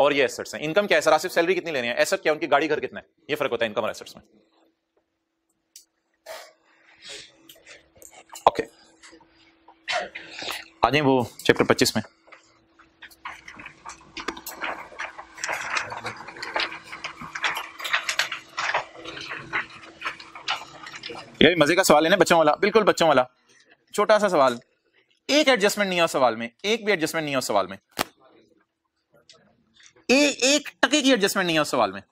और ये एसेट्स हैं इनकम क्या है सर सिर्फ सैलरी कितनी लेनी है एसेट क्या उनकी गाड़ी घर कितना है ये फर्क होता है इनकम और एसेट्स में ओके आ जाए वो चैप्टर 25 में ये मजे का सवाल है ना बच्चों वाला बिल्कुल बच्चों वाला छोटा सा सवाल एक एडजस्टमेंट नहीं है सवाल में एक भी एडजस्टमेंट नहीं है सवाल में ए, एक टके की एडजस्टमेंट नहीं है उस सवाल में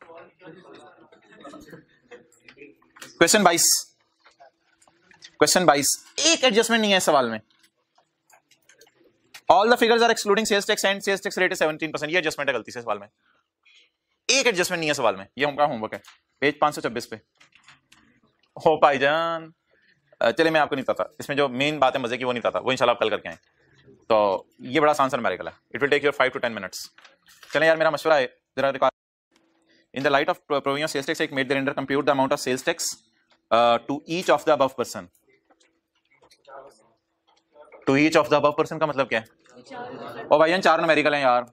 क्वेश्चन बाईस क्वेश्चन बाईस एक एडजस्टमेंट नहीं है सवाल में all the figures are excluding sales tax and sales tax rate 17 percent ये एडजस्टमेंट है गलती से सवाल में एक एडजस्टमेंट नहीं है सवाल में ये हमारा होमवर्क है पेज पांच सौ छब्बीस पे हो पाई जान चले मैं आपको नहीं पता इसमें जो मेन बात है मजे की वो नहीं पता वो इंशाल्लाह आप कल करके आए तो ये बड़ा आसान सर मेरे है it will take your five to ten minutes चलें यार मेरा मशवरा है जरा record in the light of provision sales tax एक made the render compute the amount of sales tax to each of the above person to each of the above person का मतलब क्या है और भाई चार नोमेरिकल हैं यार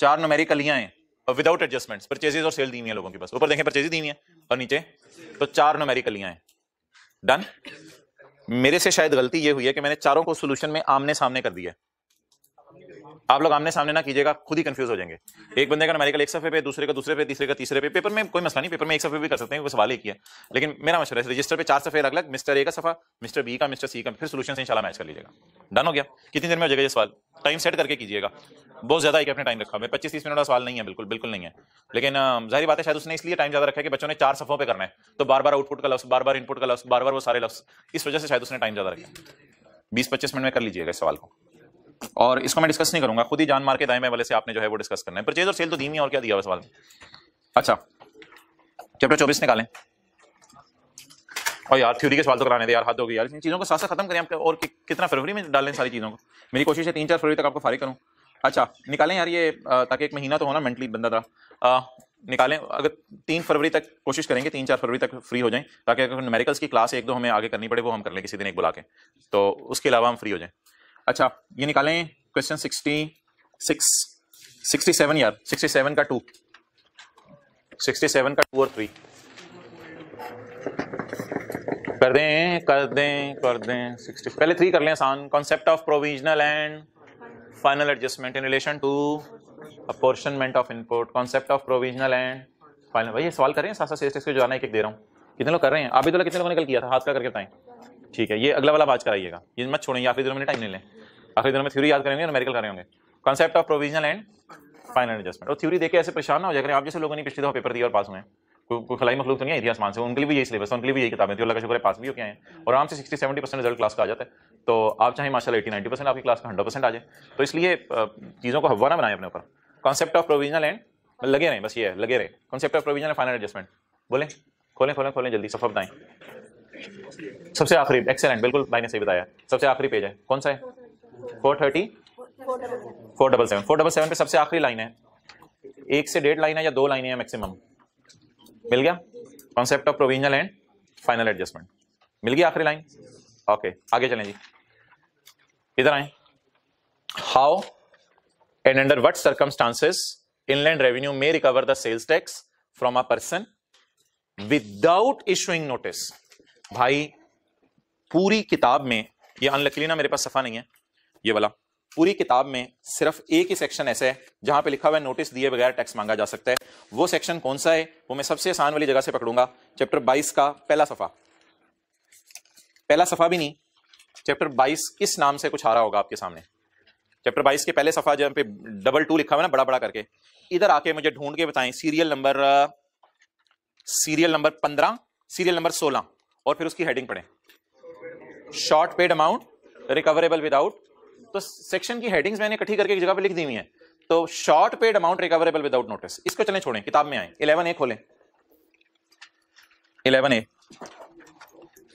चार नोमेरिकल ही हैं विदाउट एडजस्टमेंट्स परचेजेज और सेल दी हुई है लोगों के पास ऊपर देखें परचेजेज दी हुई है और नीचे तो चार नोमेरिकलियाँ हैं डन मेरे से शायद गलती ये हुई है कि मैंने चारों को सोल्यूशन में आमने सामने कर दिया है आप लोग आमने सामने ना कीजिएगा खुद ही कंफ्यूज हो जाएंगे एक बंदे का न्यूमेरिकल एक सफे पे दूसरे का दूसरे पे तीसरे का तीसरे पे पेपर में कोई मसला नहीं पेपर में एक सफे भी कर सकते हैं सवाल एक ही है लेकिन मेरा मशा है रजिस्टर पे चार सफे अलग अलग मिस्टर ए का सफा मिस्टर बी का मिस्टर सी का फिर सोल्यूशन इंशाल्लाह मैच कर लीजिएगा डन हो गया कितनी देर में हो जाएगा ये सवाल टाइम सेट करके कीजिएगा बहुत ज्यादा एक अपने टाइम रखा मैं पच्चीस तीस मिनट का सवाल नहीं है बिल्कुल बिल्कुल नहीं है लेकिन जाहिर बात है शायद उसने इसलिए टाइम ज्यादा रखा है कि बच्चों ने चार सफों पर करना है तो बार बार आउटपुट का लफ्स बार बार इनपुट का लफ्स बार बार वो सारे लफ्स इस वजह से शायद उसने टाइम ज्यादा रखा बीस पच्चीस मिनट में कर लीजिएगा इस सवाल को और इसको मैं डिस्कस नहीं करूंगा खुद ही जान मार के दाएं वाले से आपने जो है वो डिस्कस करना है परचेज और सेल तो धीमी और क्या दिया सवाल अच्छा चैप्टर चौबीस निकालें और यार थ्योरी के सवाल तो कराने दे यार हाथ होगी यार इन चीज़ों को साथ साथ खत्म करें आपके और कि, कितना फरवरी में डालें सारी चीज़ों को मेरी कोशिश है तीन चार फरवरी तक आपको फारिग करूँ अच्छा निकालें यार ये ताकि एक महीना तो होना मेंटली बंदा था निकालें अगर तीन फरवरी तक कोशिश करेंगे तीन चार फरवरी तक फ्री हो जाएं ताकि अगर मेडिकल्स की क्लास एक दो हमें आगे करनी पड़े वो हम कर लें किसी दिन एक बुला के तो उसके अलावा हम फ्री हो जाएं अच्छा ये निकालें question sixty six sixty seven यार सिक्सटी सेवन का टू सिक्सटी सेवन का टू और थ्री कर दें कर दें कर दें सिक्सटी पहले थ्री कर लें आसान concept of provisional and final adjustment in relation to apportionment of input concept of provisional and final भाई ये सवाल कर रहे हैं साथ साथ सेस्टेक्स के जो आना एक एक दे रहा हूँ कितने लोग कर रहे हैं अभी तो कितने लोगों ने कल किया था हाथ का करके बताएं ठीक है ये अगला वाला बात कराइएगा ये मत छोड़ेंगे आखिरी दिनों में टाइम नहीं लें आखिरी दिनों में थ्योरी याद करेंगे करें करेंगे concept of provisional and final adjustment और थ्योरी देखे ऐसे परेशान ना हो जाकर आप जैसे लोगों ने पिछले दफा पेपर दिया और पास हुए कोई खलाई मखलूक तो नहीं है इतिहास मान से उनके लिए भी यही सिलेबस उनके लिए भी यही किताबें थी अल्लाह का शुक्र है पास भी हो गया है और आराम से sixty seventy percent result class का आ जाता है तो आप चाहे माशाला एटी नाइन्टी परसेंट आपकी क्लास का हंड्रेड परसेंट आ जाए तो इसलिए चीज़ों को हवा ना बनाए अपने ऊपर कॉन्सेप्ट ऑफ प्रोविजनल एंड लगे रहें बस ये लगे रहे concept of provisional final adjustment बोले खोलें खोलें खोलें जल्दी सफर बताएं सबसे आखिरी एक्सेलेंट बिल्कुल भाई ने सही बताया सबसे आखिरी पेज है कौन सा है four thirty four double seven four double seven पे सबसे आखिरी लाइन है एक से डेढ़ लाइन है या दो लाइन है मैक्सिमम मिल गया concept of provisional and final adjustment मिल गया आखिरी लाइन ओके आगे चलें जी इधर आए how and under what circumstances inland revenue may recover the sales tax from a person without issuing notice भाई पूरी किताब में ये अनलकली ना मेरे पास सफ़ा नहीं है ये वाला पूरी किताब में सिर्फ एक ही सेक्शन ऐसा है जहां पे लिखा हुआ है नोटिस दिए बगैर टैक्स मांगा जा सकता है वो सेक्शन कौन सा है वो मैं सबसे आसान वाली जगह से पकड़ूंगा चैप्टर 22 का पहला सफ़ा पहला सफ़ा भी नहीं चैप्टर 22 किस नाम से कुछ आ रहा होगा आपके सामने चैप्टर 22 के पहले सफ़ा जहाँ पे डबल टू लिखा हुआ ना बड़ा बड़ा करके इधर आके मुझे ढूंढ के बताएं सीरियल नंबर सीरियल नंबर पंद्रह सीरियल नंबर सोलह और फिर उसकी हेडिंग पढ़ें short paid amount recoverable without तो सेक्शन की हेडिंग्स मैंने इकट्ठी करके एक जगह पे लिख दी हुई है तो short paid amount recoverable without notice इसको चलें छोड़ें किताब में आए इलेवन ए खोलें इलेवन ए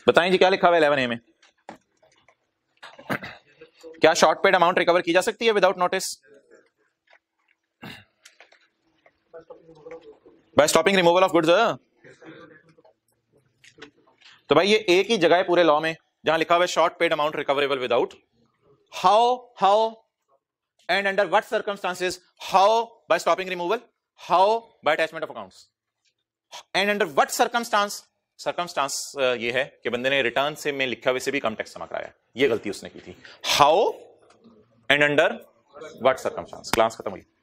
बताएं जी क्या लिखा हुआ इलेवन ए में क्या शॉर्ट पेड अमाउंट रिकवर की जा सकती है without notice by stopping removal of goods तो भाई ये एक ही जगह है पूरे लॉ में जहां लिखा हुआ है short paid amount recoverable without how how and under what circumstances how by stopping removal how by attachment of account and under what circumstance circumstance ये है कि बंदे ने रिटर्न से में लिखा हुए से भी कम टैक्स जमा कराया ये गलती उसने की थी how and under what circumstance class खत्म हुई